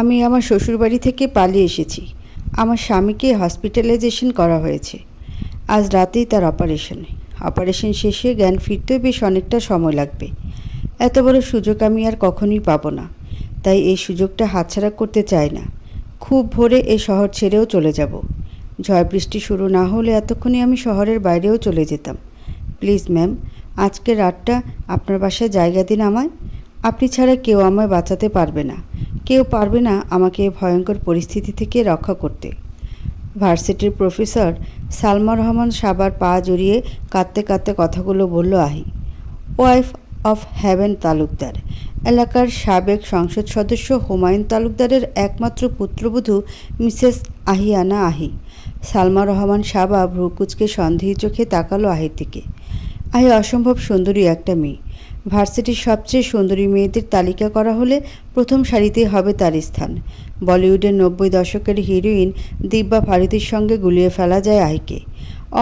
আমি আমার শ্বশুরবাড়ি থেকে পালিয়ে এসেছি আমার স্বামীকে হসপিটালাইজেশন করা হয়েছে আজ রাতেই তার অপারেশনে অপারেশন শেষে জ্ঞান ফিরতে বেশ অনেকটা সময় লাগবে এত বড় সুযোগ আমি আর কখনোই পাব না তাই এই সুযোগটা হাতছাড়া করতে চাই না খুব ভোরে এ শহর ছেড়েও চলে যাব ঝড় বৃষ্টি শুরু না হলে এতক্ষণে আমি শহরের বাইরেও চলে যেতাম প্লিজ ম্যাম আজকে রাতটা আপনার বাসায় জায়গা দিন আমায় আপনি ছাড়া কেউ আমায় বাঁচাতে পারবে না কেউ পারবে না আমাকে ভয়ঙ্কর পরিস্থিতি থেকে রক্ষা করতে ভার্সিটির প্রফেসর সালমা রহমান সাবার পা জড়িয়ে কাঁদতে কাঁদতে কথাগুলো বলল আহি ওয়াইফ অফ হ্যাভেন তালুকদার এলাকার সাবেক সংসদ সদস্য হুমায়ুন তালুকদারের একমাত্র পুত্রবধূ মিসেস আহিয়ানা আহি সালমা রহমান সাবা ভ্রুকুচকে সন্দেহ চোখে তাকালো আহির দিকে আহি অসম্ভব সুন্দরী একটা মেয়ে ভার্সিটির সবচেয়ে সুন্দরী মেয়েদের তালিকা করা হলে প্রথম সারিতেই হবে তার স্থান বলিউডের নব্বই দশকের হিরোইন দিব্যা ভারতীর সঙ্গে গুলিয়ে ফেলা যায় আইকে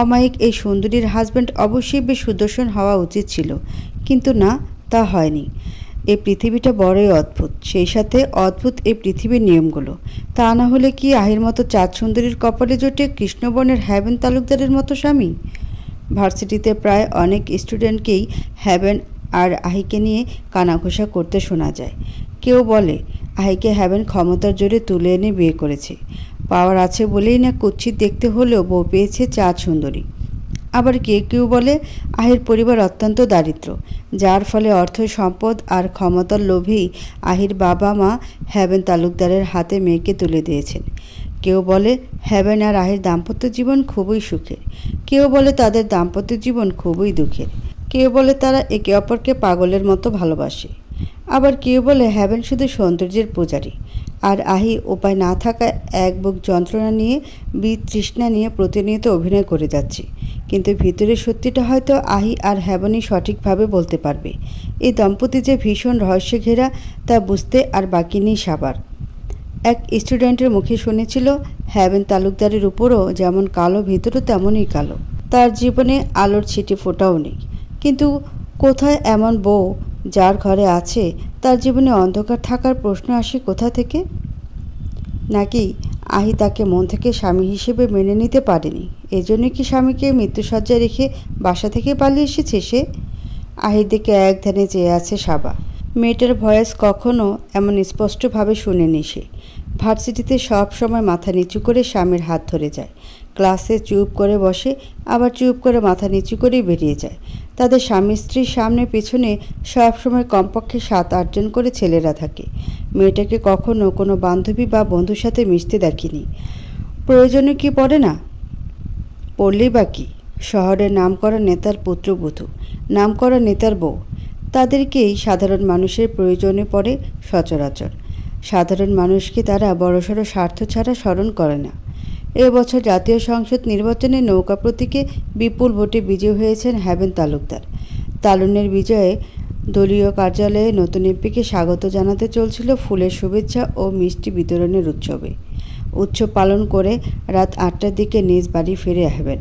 অমায়িক এই সুন্দরীর হাজব্যান্ড অবশ্যই বেশ সুদর্শন হওয়া উচিত ছিল কিন্তু না তা হয়নি এ পৃথিবীটা বড়ই অদ্ভুত সেই সাথে অদ্ভুত এই পৃথিবীর নিয়মগুলো তা না হলে কি আহির মতো চাঁদ সুন্দরীর কপালে জোটে কৃষ্ণবর্ণের হ্যাবেন তালুকদারের মতো স্বামী ভার্সিটিতে প্রায় অনেক স্টুডেন্টকেই হ্যাবেন আর আহিকে নিয়ে কানাঘোষা করতে শোনা যায় কেউ বলে আহিকে হ্যাবেন ক্ষমতার জোরে তুলে এনে বিয়ে করেছে পাওয়ার আছে বলেই না কুচ্ছিত দেখতে হলেও বউ পেয়েছে চা সুন্দরী আবার কেউ কেউ বলে আহির পরিবার অত্যন্ত দারিদ্র যার ফলে অর্থ সম্পদ আর ক্ষমতার লোভেই আহির বাবা মা হ্যাবেন তালুকদারের হাতে মেয়েকে তুলে দিয়েছেন কেউ বলে হ্যাবেন আর আহির দাম্পত্য জীবন খুবই সুখের কেউ বলে তাদের দাম্পত্য জীবন খুবই দুঃখের কেউ বলে তারা একে অপরকে পাগলের মতো ভালোবাসে আবার কেউ বলে হ্যাবেন শুধু সৌন্দর্যের পূজারি আর আহি উপায় না থাকা এক বুক যন্ত্রণা নিয়ে বিতৃষ্ণা নিয়ে প্রতিনিয়ত অভিনয় করে যাচ্ছে কিন্তু ভিতরের সত্যিটা হয়তো আহি আর হ্যাবনই সঠিকভাবে বলতে পারবে এই দম্পতি যে ভীষণ রহস্যে ঘেরা তা বুঝতে আর বাকি নেই সাবার এক স্টুডেন্টের মুখে শুনেছিল হ্যাবেন তালুকদারের উপরও যেমন কালো ভিতরও তেমনই কালো তার জীবনে আলোর ছিটে ফোটাও নেই কিন্তু কোথায় এমন বউ যার ঘরে আছে তার জীবনে অন্ধকার থাকার প্রশ্ন আসে কোথা থেকে নাকি আহি তাকে মন থেকে স্বামী হিসেবে মেনে নিতে পারেনি এজন্য কি স্বামীকে মৃত্যুসজ্জায় রেখে বাসা থেকে পালিয়ে এসেছে সে আহির দিকে এক ধ্যানে চেয়ে আছে সাবা মেয়েটার ভয়েস কখনো এমন স্পষ্টভাবে শুনেনি সে ভার্সিটিতে সব সময় মাথা নিচু করে স্বামীর হাত ধরে যায় ক্লাসে চুপ করে বসে আবার চুপ করে মাথা নিচু করেই বেরিয়ে যায় তাদের স্বামী স্ত্রীর সামনে পিছনে সবসময় কমপক্ষে সাত আটজন করে ছেলেরা থাকে মেয়েটাকে কখনো কোনো বান্ধবী বা বন্ধুর সাথে মিশতে দেখিনি প্রয়োজনে কি পড়ে না পড়লেই বা কী শহরের নামকরা নেতার পুত্রবধূ নামকরা নেতার বউ তাদেরকেই সাধারণ মানুষের প্রয়োজনে পড়ে সচরাচর সাধারণ মানুষকে তারা বড়সড় স্বার্থ ছাড়া স্মরণ করে না এবছর জাতীয় সংসদ নির্বাচনে নৌকা প্রতীকে বিপুল ভোটে বিজয়ী হয়েছেন হ্যাবেন তালুকদার তালুনের বিজয়ে দলীয় কার্যালয়ে নতুন এমপিকে স্বাগত জানাতে চলছিল ফুলের শুভেচ্ছা ও মিষ্টি বিতরণের উৎসবে উৎসব পালন করে রাত আটটার দিকে নিজ বাড়ি ফিরে আসবেন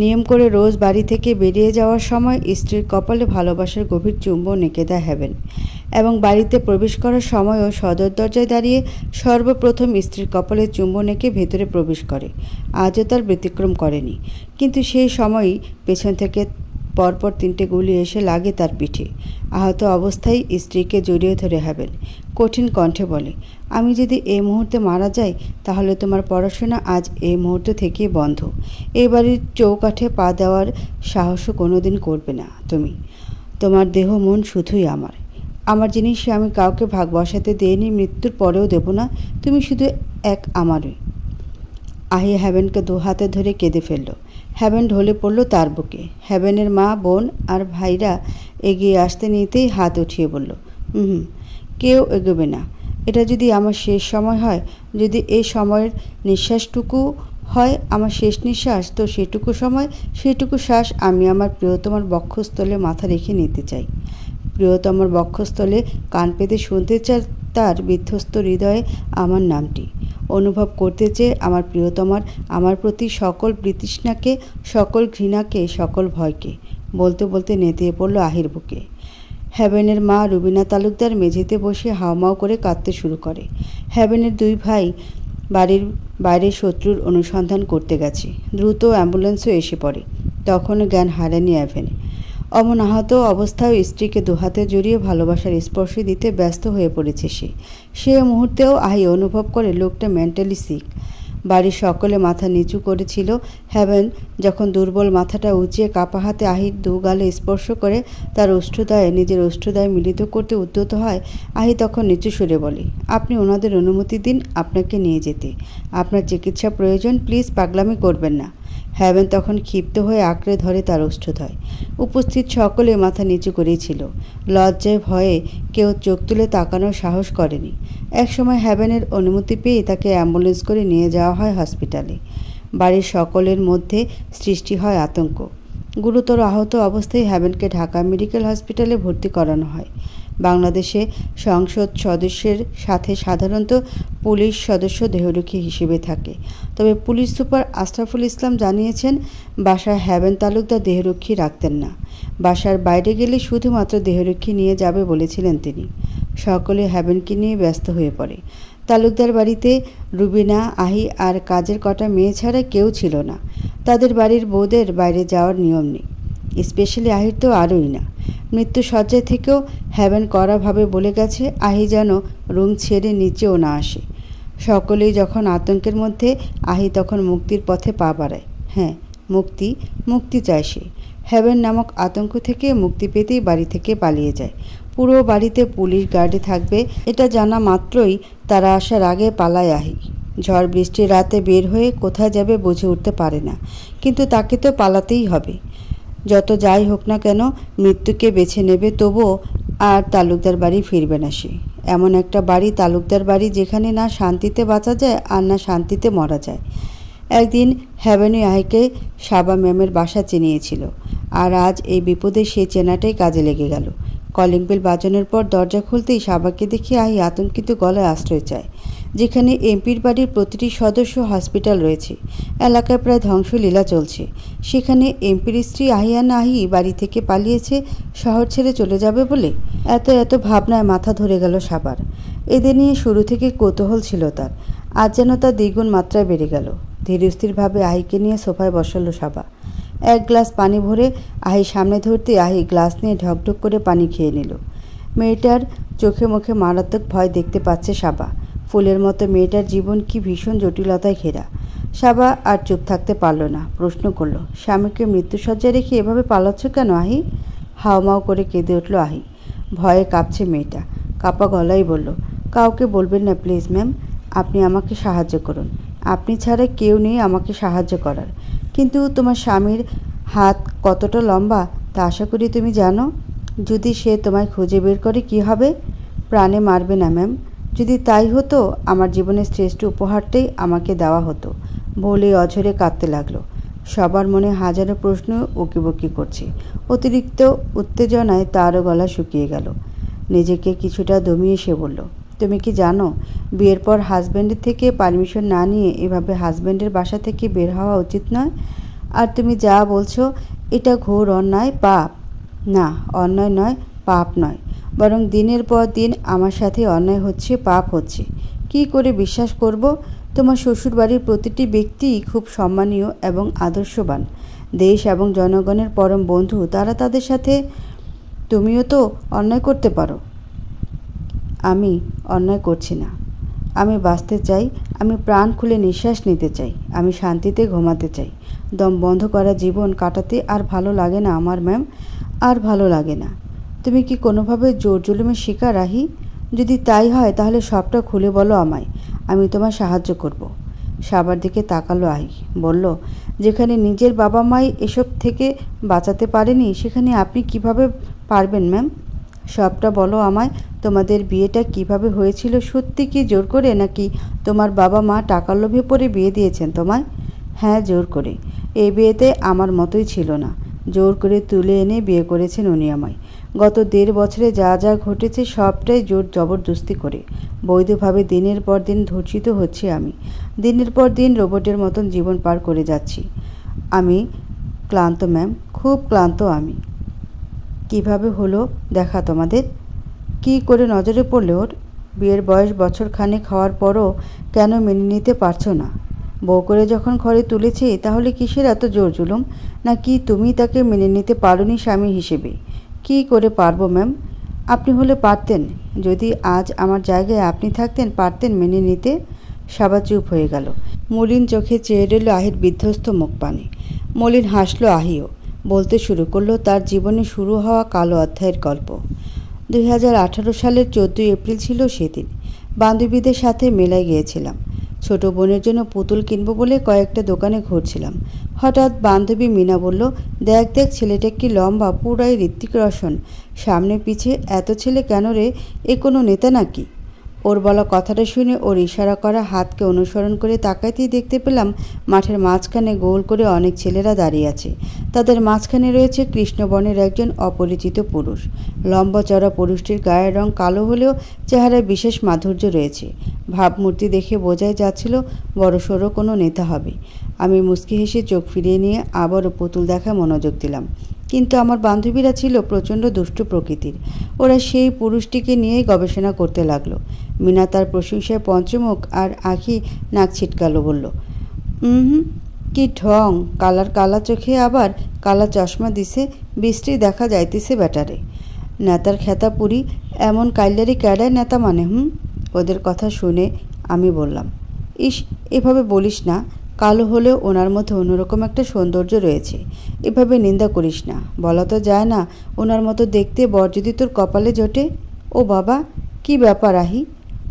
নিয়ম করে রোজ বাড়ি থেকে বেরিয়ে যাওয়ার সময় স্ত্রীর কপালে ভালোবাসার গভীর চুম্বন এঁকে দেয় হ্যাভেন এবং বাড়িতে প্রবেশ করার সময়ও সদর দরজায় দাঁড়িয়ে সর্বপ্রথম স্ত্রীর কপালে চুম্বন এঁকে ভেতরে প্রবেশ করে আজও তার ব্যতিক্রম করেনি কিন্তু সেই সময়ই পেছন থেকে পরপর তিনটে গুলি এসে লাগে তার পিঠে আহত অবস্থায় স্ত্রীকে জড়িয়ে ধরে হাবেল কঠিন কণ্ঠে বলে আমি যদি এই মুহূর্তে মারা যাই তাহলে তোমার পড়াশোনা আজ এই মুহূর্ত থেকেই বন্ধ এই বাড়ির চৌকাঠে পা দেওয়ার সাহসও কোনোদিন করবে না তুমি তোমার দেহ মন শুধুই আমার আমার জিনিস আমি কাউকে ভাগ বসাতে দেয়নি মৃত্যুর পরেও দেব না তুমি শুধু এক আমারই আহি হ্যাভেনকে দু হাতে ধরে কেঁদে ফেললো হ্যাভেন ঢলে পড়ল তার বুকে হ্যাভেনের মা বোন আর ভাইরা এগিয়ে আসতে নিতেই হাত উঠিয়ে বলল হুম কেউ এগোবে না এটা যদি আমার শেষ সময় হয় যদি এই সময়ের নিঃশ্বাসটুকু হয় আমার শেষ নিঃশ্বাস তো সেটুকু সময় সেটুকু শ্বাস আমি আমার প্রিয়তমার বক্ষস্থলে মাথা রেখে নিতে চাই প্রিয়তমার বক্ষস্থলে কান পেতে শুনতে চাই তার বিধ্বস্ত হৃদয়ে আমার নামটি অনুভব করতে চেয়ে আমার প্রিয়তমার আমার প্রতি সকল প্রীতিষ্ণাকে সকল ঘৃণাকে সকল ভয়কে বলতে বলতে নেতিয়ে পড়ল আহির বুকে হ্যাভেনের মা রুবিনা তালুকদার মেঝেতে বসে হাওমাও করে কাঁদতে শুরু করে হ্যাভেনের দুই ভাই বাড়ির বাইরে শত্রুর অনুসন্ধান করতে গেছে দ্রুত অ্যাম্বুলেন্সও এসে পড়ে তখনও জ্ঞান হারেনি অ্যাভেনে অমন আহত অবস্থায় স্ত্রীকে দুহাতে জড়িয়ে ভালোবাসার স্পর্শে দিতে ব্যস্ত হয়ে পড়েছে সে সে মুহূর্তেও আহি অনুভব করে লোকটা মেন্টালি সিক বাড়ির সকলে মাথা নিচু করেছিল হ্যাভেন যখন দুর্বল মাথাটা উঁচিয়ে কাপা হাতে আহির দু গালে স্পর্শ করে তার অষ্টদায়ে নিজের অষ্টদায় মিলিত করতে উদ্যত হয় আহি তখন নিচু সুরে বলে আপনি ওনাদের অনুমতি দিন আপনাকে নিয়ে যেতে আপনার চিকিৎসা প্রয়োজন প্লিজ পাগলামি করবেন না হ্যাভেন তখন ক্ষিপ্ত হয়ে আঁকড়ে ধরে তার অষ্টধয় উপস্থিত সকলে মাথা নিচু করেছিল লজ্জায় ভয়ে কেউ চোখ তুলে তাকানোর সাহস করেনি একসময় হ্যাভেনের অনুমতি পেয়ে তাকে অ্যাম্বুলেন্স করে নিয়ে যাওয়া হয় হসপিটালে বাড়ির সকলের মধ্যে সৃষ্টি হয় আতঙ্ক গুরুতর আহত অবস্থায় হ্যাভেনকে ঢাকা মেডিকেল হসপিটালে ভর্তি করানো হয় বাংলাদেশে সংসদ সদস্যের সাথে সাধারণত পুলিশ সদস্য দেহরক্ষী হিসেবে থাকে তবে পুলিশ সুপার আশরাফুল ইসলাম জানিয়েছেন বাসায় হ্যাবেন তালুকদার দেহরক্ষী রাখতেন না বাসার বাইরে গেলে শুধুমাত্র দেহরক্ষী নিয়ে যাবে বলেছিলেন তিনি সকলে হ্যাবেনকে নিয়ে ব্যস্ত হয়ে পড়ে তালুকদার বাড়িতে রুবিনা আহি আর কাজের কটা মেয়ে ছাড়া কেউ ছিল না তাদের বাড়ির বউদের বাইরে যাওয়ার নিয়ম নেই স্পেশালি আহির তো আরোই না মৃত্যুসজ্জা থেকেও হ্যাভেন করাভাবে বলে গেছে আহি যেন রুম ছেড়ে নিচেও না আসে সকলেই যখন আতঙ্কের মধ্যে আহি তখন মুক্তির পথে পা বাড়ায় হ্যাঁ মুক্তি মুক্তি চায় সে হ্যাভেন নামক আতঙ্ক থেকে মুক্তি পেতেই বাড়ি থেকে পালিয়ে যায় পুরো বাড়িতে পুলিশ গার্ডে থাকবে এটা জানা মাত্রই তারা আসার আগে পালায় আহি ঝড় বৃষ্টির রাতে বের হয়ে কোথায় যাবে বুঝে উঠতে পারে না কিন্তু তাকে তো পালাতেই হবে যত যাই হোক না কেন মৃত্যুকে বেছে নেবে তবুও আর তালুকদার বাড়ি ফিরবে না সে এমন একটা বাড়ি তালুকদার বাড়ি যেখানে না শান্তিতে বাঁচা যায় আর না শান্তিতে মরা যায় একদিন হ্যাভেনি আহকে সাবা ম্যামের বাসা চিনিয়েছিল আর আজ এই বিপদে সে চেনাটাই কাজে লেগে গেল কলিং বেল বাজানোর পর দরজা খুলতেই সাবাকে দেখে আহি আতঙ্কিত গলায় আশ্রয় চায় যেখানে এমপির বাড়ির প্রতিটি সদস্য হসপিটাল রয়েছে এলাকায় প্রায় ধ্বংসলীলা চলছে সেখানে এমপির স্ত্রী আহিয়া নাহি বাড়ি থেকে পালিয়েছে শহর ছেড়ে চলে যাবে বলে এত এত ভাবনায় মাথা ধরে গেল সাবার এদের নিয়ে শুরু থেকে কৌতূহল ছিল তার আজ যেন তার দ্বিগুণ মাত্রায় বেড়ে গেল ধীরস্থিরভাবে আহিকে নিয়ে সোফায় বসালো সাবা এক গ্লাস পানি ভরে আহি সামনে ধরতে আহি গ্লাস নিয়ে ঢকঢক করে পানি খেয়ে নিল মেয়েটার চোখে মুখে মারাত্মক ভয় দেখতে পাচ্ছে সাবা ফুলের মতো মেয়েটার জীবন কি ভীষণ জটিলতায় ঘেরা সাবা আর চুপ থাকতে পারল না প্রশ্ন করল স্বামীকে মৃত্যুসজ্জায় রেখে এভাবে পালাচ্ছ কেন আহি হাওমাও করে কেঁদে উঠল আহি ভয়ে কাঁপছে মেয়েটা কাপা গলাই বলল কাউকে বলবেন না প্লিজ ম্যাম আপনি আমাকে সাহায্য করুন আপনি ছাড়া কেউ নেই আমাকে সাহায্য করার কিন্তু তোমার স্বামীর হাত কতটা লম্বা তা আশা করি তুমি জানো যদি সে তোমায় খুঁজে বের করে কি হবে প্রাণে মারবে না ম্যাম যদি তাই হতো আমার জীবনের শ্রেষ্ঠ উপহারটাই আমাকে দেওয়া হতো বলে অঝরে কাঁদতে লাগলো সবার মনে হাজারো প্রশ্ন উকিবকি করছে অতিরিক্ত উত্তেজনায় তারও গলা শুকিয়ে গেল নিজেকে কিছুটা দমিয়ে সে বলল তুমি কি জানো বিয়ের পর হাজব্যান্ডের থেকে পারমিশন না নিয়ে এভাবে হাজব্যান্ডের বাসা থেকে বের হওয়া উচিত নয় আর তুমি যা বলছো এটা ঘোর অন্যায় পাপ না অন্যায় নয় পাপ নয় বরং দিনের পর দিন আমার সাথে অন্যায় হচ্ছে পাপ হচ্ছে কি করে বিশ্বাস করব তোমার শ্বশুরবাড়ির প্রতিটি ব্যক্তিই খুব সম্মানীয় এবং আদর্শবান দেশ এবং জনগণের পরম বন্ধু তারা তাদের সাথে তুমিও তো অন্যায় করতে পারো আমি অন্যায় করছি না আমি বাঁচতে চাই আমি প্রাণ খুলে নিঃশ্বাস নিতে চাই আমি শান্তিতে ঘুমাতে চাই দম বন্ধ করা জীবন কাটাতে আর ভালো লাগে না আমার ম্যাম আর ভালো লাগে না তুমি কি কোনোভাবে জোর জুলুমের শিকার রাহি যদি তাই হয় তাহলে সবটা খুলে বলো আমায় আমি তোমার সাহায্য করব। সাবার দিকে তাকালো আহি বলল যেখানে নিজের বাবা মাই এসব থেকে বাঁচাতে পারেনি সেখানে আপনি কিভাবে পারবেন ম্যাম সবটা বলো আমায় তোমাদের বিয়েটা কিভাবে হয়েছিল সত্যি কি জোর করে নাকি তোমার বাবা মা টাকার লোভে পরে বিয়ে দিয়েছেন তোমায় হ্যাঁ জোর করে এই বিয়েতে আমার মতোই ছিল না জোর করে তুলে এনে বিয়ে করেছেন উনি আমায় গত দেড় বছরে যা যা ঘটেছে সবটাই জোর জবরদস্তি করে বৈধভাবে দিনের পর দিন ধর্ষিত হচ্ছে আমি দিনের পর দিন রোবটের মতন জীবন পার করে যাচ্ছি আমি ক্লান্ত ম্যাম খুব ক্লান্ত আমি কিভাবে হলো দেখা তোমাদের কি করে নজরে পড়লে ওর বিয়ের বয়স বছর খানেক হওয়ার পরও কেন মেনে নিতে পারছো না বউ করে যখন ঘরে তুলেছি তাহলে কিসের এত জোর জুলুম না কি তুমি তাকে মেনে নিতে পারোনি স্বামী হিসেবে কি করে পারবো ম্যাম আপনি হলে পারতেন যদি আজ আমার জায়গায় আপনি থাকতেন পারতেন মেনে নিতে সাবা চুপ হয়ে গেল মলিন চোখে চেয়ে রইল আহির বিধ্বস্ত মুখপানে মলিন হাসলো আহিও বলতে শুরু করলো তার জীবনে শুরু হওয়া কালো অধ্যায়ের গল্প দুই সালের চোদ্দোই এপ্রিল ছিল সেদিন বান্ধবীদের সাথে মেলায় গিয়েছিলাম ছোট বোনের জন্য পুতুল কিনবো বলে কয়েকটা দোকানে ঘুরছিলাম হঠাৎ বান্ধবী মিনা বলল দেখ দেখ ছেলেটা কি লম্বা পুরাই ঋত্বিক রোশন সামনে পিছে এত ছেলে কেন রে এ কোনো নেতা নাকি ওর বলা কথাটা শুনে ওর ইশারা করা হাতকে অনুসরণ করে তাকাইতেই দেখতে পেলাম মাঠের মাঝখানে গোল করে অনেক ছেলেরা দাঁড়িয়ে আছে তাদের মাঝখানে রয়েছে কৃষ্ণবর্ণের একজন অপরিচিত পুরুষ লম্বা চড়া পুরুষটির গায়ের রং কালো হলেও চেহারায় বিশেষ মাধুর্য রয়েছে ভাবমূর্তি দেখে বোঝাই যাচ্ছিল বড়সড়ো কোনো নেতা হবে আমি মুস্কি হেসে চোখ ফিরিয়ে নিয়ে আবারও পুতুল দেখায় মনোযোগ দিলাম কিন্তু আমার বান্ধবীরা ছিল প্রচণ্ড দুষ্টু প্রকৃতির ওরা সেই পুরুষটিকে নিয়েই গবেষণা করতে লাগলো মিনা তার প্রশংসায় পঞ্চমুখ আর আখি নাক ছিটকালো বলল হুম কি ঢং কালার কালা চোখে আবার কালা চশমা দিছে বৃষ্টি দেখা যাইতেছে ব্যাটারে নেতার খেতা পুরি এমন কাইলারি ক্যাডায় নেতা মানে হুম ওদের কথা শুনে আমি বললাম ইস এভাবে বলিস না কালো হলেও ওনার মধ্যে অন্যরকম একটা সৌন্দর্য রয়েছে এভাবে নিন্দা করিস না বলা তো যায় না ওনার মতো দেখতে বর যদি তোর কপালে জোটে ও বাবা কি ব্যাপার আহি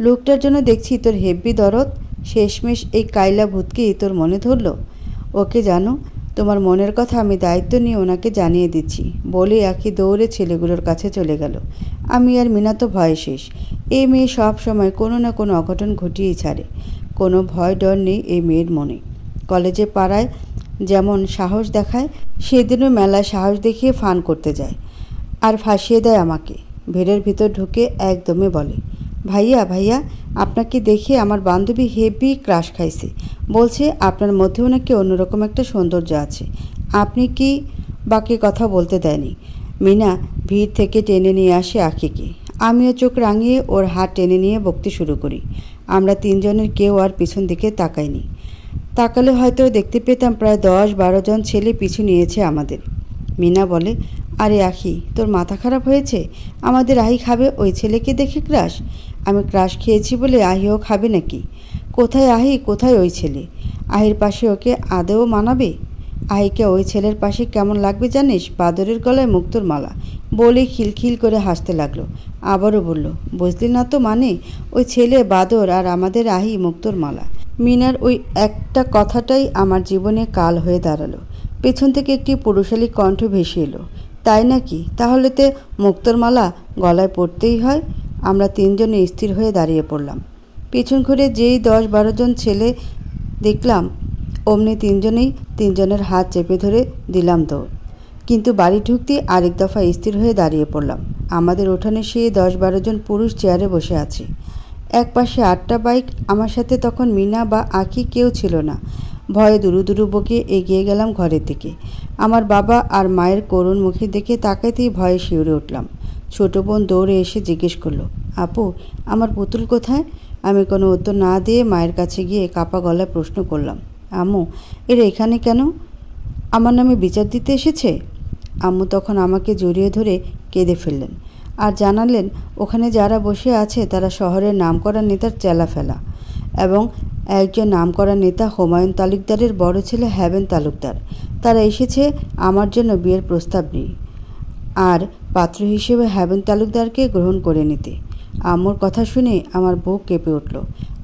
লোকটার জন্য দেখছি তোর হেব্বি দরদ শেষমেশ এই কাইলা ভূতকেই তোর মনে ধরল ওকে জানো তোমার মনের কথা আমি দায়িত্ব নিয়ে ওনাকে জানিয়ে দিচ্ছি বলে আঁকি দৌড়ে ছেলেগুলোর কাছে চলে গেল আমি আর মিনা তো ভয় শেষ এই মেয়ে সব সময় কোনো না কোনো অঘটন ঘটিয়েই ছাড়ে কোনো ভয় ডর নেই এই মেয়ের মনে কলেজে পাড়ায় যেমন সাহস দেখায় সেদিনও মেলায় সাহস দেখিয়ে ফান করতে যায় আর ফাঁসিয়ে দেয় আমাকে ভিড়ের ভিতর ঢুকে একদমে বলে ভাইয়া ভাইয়া আপনাকে দেখে আমার বান্ধবী হেভি ক্রাশ খাইছে বলছে আপনার মধ্যেও নাকি অন্যরকম একটা সৌন্দর্য আছে আপনি কি বাকি কথা বলতে দেয়নি মিনা ভিড় থেকে টেনে নিয়ে আসে আখিকে আমিও চোখ রাঙিয়ে ওর হাত টেনে নিয়ে বকতে শুরু করি আমরা তিনজনের কেউ আর পিছন দিকে তাকাইনি তাকালে হয়তো দেখতে পেতাম প্রায় দশ বারো জন ছেলে পিছু নিয়েছে আমাদের মিনা বলে আরে আখি তোর মাথা খারাপ হয়েছে আমাদের আহি খাবে ওই ছেলেকে দেখে ক্রাশ আমি ক্রাশ খেয়েছি বলে আহিও খাবে নাকি কোথায় আহি কোথায় ওই ছেলে আহির পাশে ওকে আদেও মানাবে আহিকে ওই ছেলের পাশে কেমন লাগবে জানিস বাদরের গলায় মুক্তর মালা বলে খিলখিল করে হাসতে লাগলো আবারও বলল বুঝলি না তো মানে ওই ছেলে বাদর আর আমাদের আহি মুক্তর মালা মিনার ওই একটা কথাটাই আমার জীবনে কাল হয়ে দাঁড়ালো পেছন থেকে একটি পুরুষালী কণ্ঠ ভেসে এলো তাই নাকি তাহলে তে মুক্তরমালা গলায় পড়তেই হয় আমরা তিনজনে স্থির হয়ে দাঁড়িয়ে পড়লাম পেছন ঘুরে যেই দশ বারো জন ছেলে দেখলাম অমনি তিনজনেই তিনজনের হাত চেপে ধরে দিলাম দৌড় কিন্তু বাড়ি ঢুকতে আরেক দফা স্থির হয়ে দাঁড়িয়ে পড়লাম আমাদের ওঠানে সেই দশ বারো জন পুরুষ চেয়ারে বসে আছে এক পাশে আটটা বাইক আমার সাথে তখন মিনা বা আঁকি কেউ ছিল না ভয়ে দুরু দুরু বকে এগিয়ে গেলাম ঘরের দিকে আমার বাবা আর মায়ের করুণ মুখে দেখে তাকাতেই ভয়ে শিউরে উঠলাম ছোট বোন দৌড়ে এসে জিজ্ঞেস করলো আপু আমার পুতুল কোথায় আমি কোনো উত্তর না দিয়ে মায়ের কাছে গিয়ে কাপা গলায় প্রশ্ন করলাম আম্মু এরা এখানে কেন আমার নামে বিচার দিতে এসেছে আম্মু তখন আমাকে জড়িয়ে ধরে কেঁদে ফেললেন আর জানালেন ওখানে যারা বসে আছে তারা শহরের নামকরা নেতার চেলাফেলা এবং একজন নামকরা নেতা হুমায়ুন তালুকদারের বড় ছেলে হ্যাবেন তালুকদার তারা এসেছে আমার জন্য বিয়ের প্রস্তাব নিয়ে আর পাত্র হিসেবে হ্যাবেন তালুকদারকে গ্রহণ করে নিতে আম্মুর কথা শুনে আমার বউ কেঁপে উঠল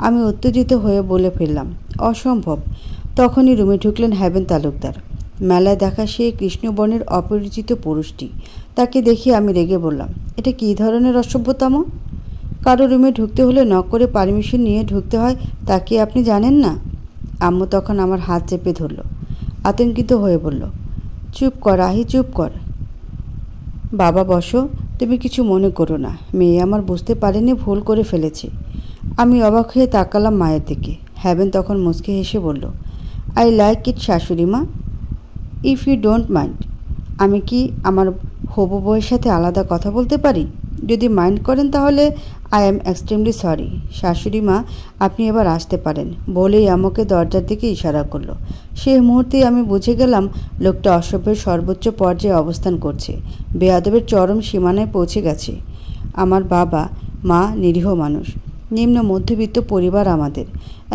আমি উত্তেজিত হয়ে বলে ফেললাম অসম্ভব তখনই রুমে ঢুকলেন হ্যাবেন তালুকদার মেলায় দেখা সেই কৃষ্ণবর্ণের অপরিচিত পুরুষটি তাকে দেখে আমি রেগে বললাম এটা কী ধরনের অসভ্যতম কারো রুমে ঢুকতে হলে নক করে পারমিশন নিয়ে ঢুকতে হয় তাকে আপনি জানেন না আম্মু তখন আমার হাত চেপে ধরল আতঙ্কিত হয়ে বলল চুপ কর আহি চুপ কর বাবা বসো তুমি কিছু মনে করো না মেয়ে আমার বুঝতে পারেনি ভুল করে ফেলেছে আমি অবাক হয়ে তাকালাম মায়ের দিকে হ্যাভেন তখন মুচকে হেসে বলল আই লাইক ইট শাশুড়ি মা ইফ ইউ ডোন্ট মাইন্ড আমি কি আমার হবু বউয়ের সাথে আলাদা কথা বলতে পারি যদি মাইন্ড করেন তাহলে আই অ্যাম এক্সট্রিমলি সরি শাশুড়ি মা আপনি এবার আসতে পারেন বলেই আমাকে দরজার দিকে ইশারা করলো সেই মুহূর্তেই আমি বুঝে গেলাম লোকটা অসভ্যের সর্বোচ্চ পর্যায়ে অবস্থান করছে বেয়াদবের চরম সীমানায় পৌঁছে গেছে আমার বাবা মা নিরীহ মানুষ নিম্ন মধ্যবিত্ত পরিবার আমাদের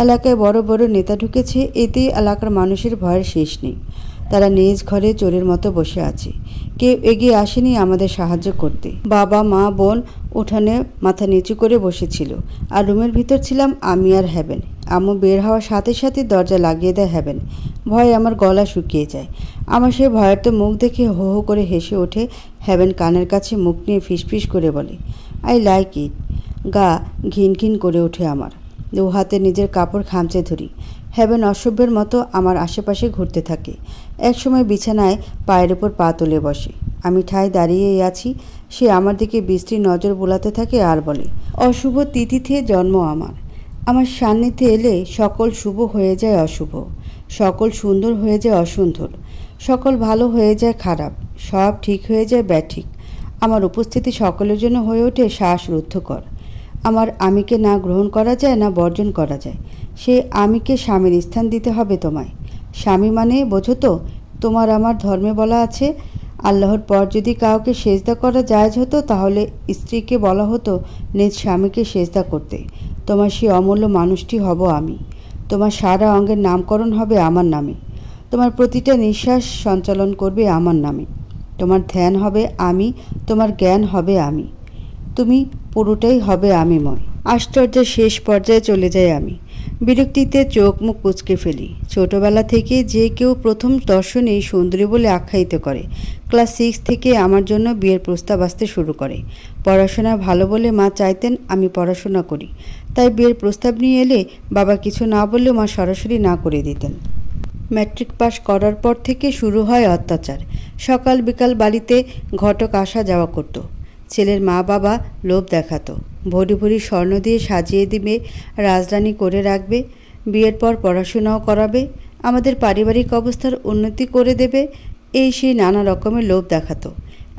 এলাকায় বড় বড় নেতা ঢুকেছে এতেই এলাকার মানুষের ভয়ের শেষ নেই তারা নিজ ঘরে চোরের মতো বসে আছে কেউ এগিয়ে আসেনি আমাদের সাহায্য করতে বাবা মা বোন উঠানে মাথা নিচু করে বসেছিল আর রুমের ভিতর ছিলাম আমি আর হ্যাবেন আমু বের হওয়ার সাথে সাথে দরজা লাগিয়ে দেয় হ্যাবেন ভয় আমার গলা শুকিয়ে যায় আমার সেই ভয়ের তো মুখ দেখে হো হো করে হেসে ওঠে হ্যাবেন কানের কাছে মুখ নিয়ে ফিসফিস করে বলে আই লাইক ইট গা ঘিন ঘিন করে ওঠে আমার দু হাতে নিজের কাপড় খামচে ধরি হ্যাভেন অসভ্যের মতো আমার আশেপাশে ঘুরতে থাকে একসময় বিছানায় পায়ের ওপর পা তুলে বসে আমি ঠায় দাঁড়িয়েই আছি সে আমার দিকে বৃষ্টির নজর বোলাতে থাকে আর বলে অশুভ তিথিতে জন্ম আমার আমার সান্নিধ্যে এলে সকল শুভ হয়ে যায় অশুভ সকল সুন্দর হয়ে যায় অসুন্দর সকল ভালো হয়ে যায় খারাপ সব ঠিক হয়ে যায় ব্যাঠিক আমার উপস্থিতি সকলের জন্য হয়ে ওঠে শ্বাস রুদ্ধকর আমার আমিকে না গ্রহণ করা যায় না বর্জন করা যায় সে আমিকে স্বামীর স্থান দিতে হবে তোমায় স্বামী মানে বোঝো তো তোমার আমার ধর্মে বলা আছে আল্লাহর পর যদি কাউকে সেজদা করা জায়জ হতো তাহলে স্ত্রীকে বলা হতো নিজ স্বামীকে সেজদা করতে তোমার সেই অমূল্য মানুষটি হব আমি তোমার সারা অঙ্গের নামকরণ হবে আমার নামে তোমার প্রতিটা নিঃশ্বাস সঞ্চালন করবে আমার নামে তোমার ধ্যান হবে আমি তোমার জ্ঞান হবে আমি তুমি পুরোটাই হবে আমিময় আশ্চর্যের শেষ পর্যায়ে চলে যাই আমি বিরক্তিতে চোখ মুখ কুচকে ফেলি ছোটবেলা থেকে যে কেউ প্রথম দর্শনেই সুন্দরী বলে আখ্যায়িত করে ক্লাস সিক্স থেকে আমার জন্য বিয়ের প্রস্তাব আসতে শুরু করে পড়াশোনা ভালো বলে মা চাইতেন আমি পড়াশোনা করি তাই বিয়ের প্রস্তাব নিয়ে এলে বাবা কিছু না বললেও মা সরাসরি না করে দিতেন ম্যাট্রিক পাস করার পর থেকে শুরু হয় অত্যাচার সকাল বিকাল বাড়িতে ঘটক আসা যাওয়া করতো ছেলের মা বাবা লোভ দেখাতো ভরি ভরি স্বর্ণ দিয়ে সাজিয়ে দিবে রাজধানী করে রাখবে বিয়ের পর পড়াশোনাও করাবে আমাদের পারিবারিক অবস্থার উন্নতি করে দেবে এই সেই নানা রকমের লোভ দেখাতো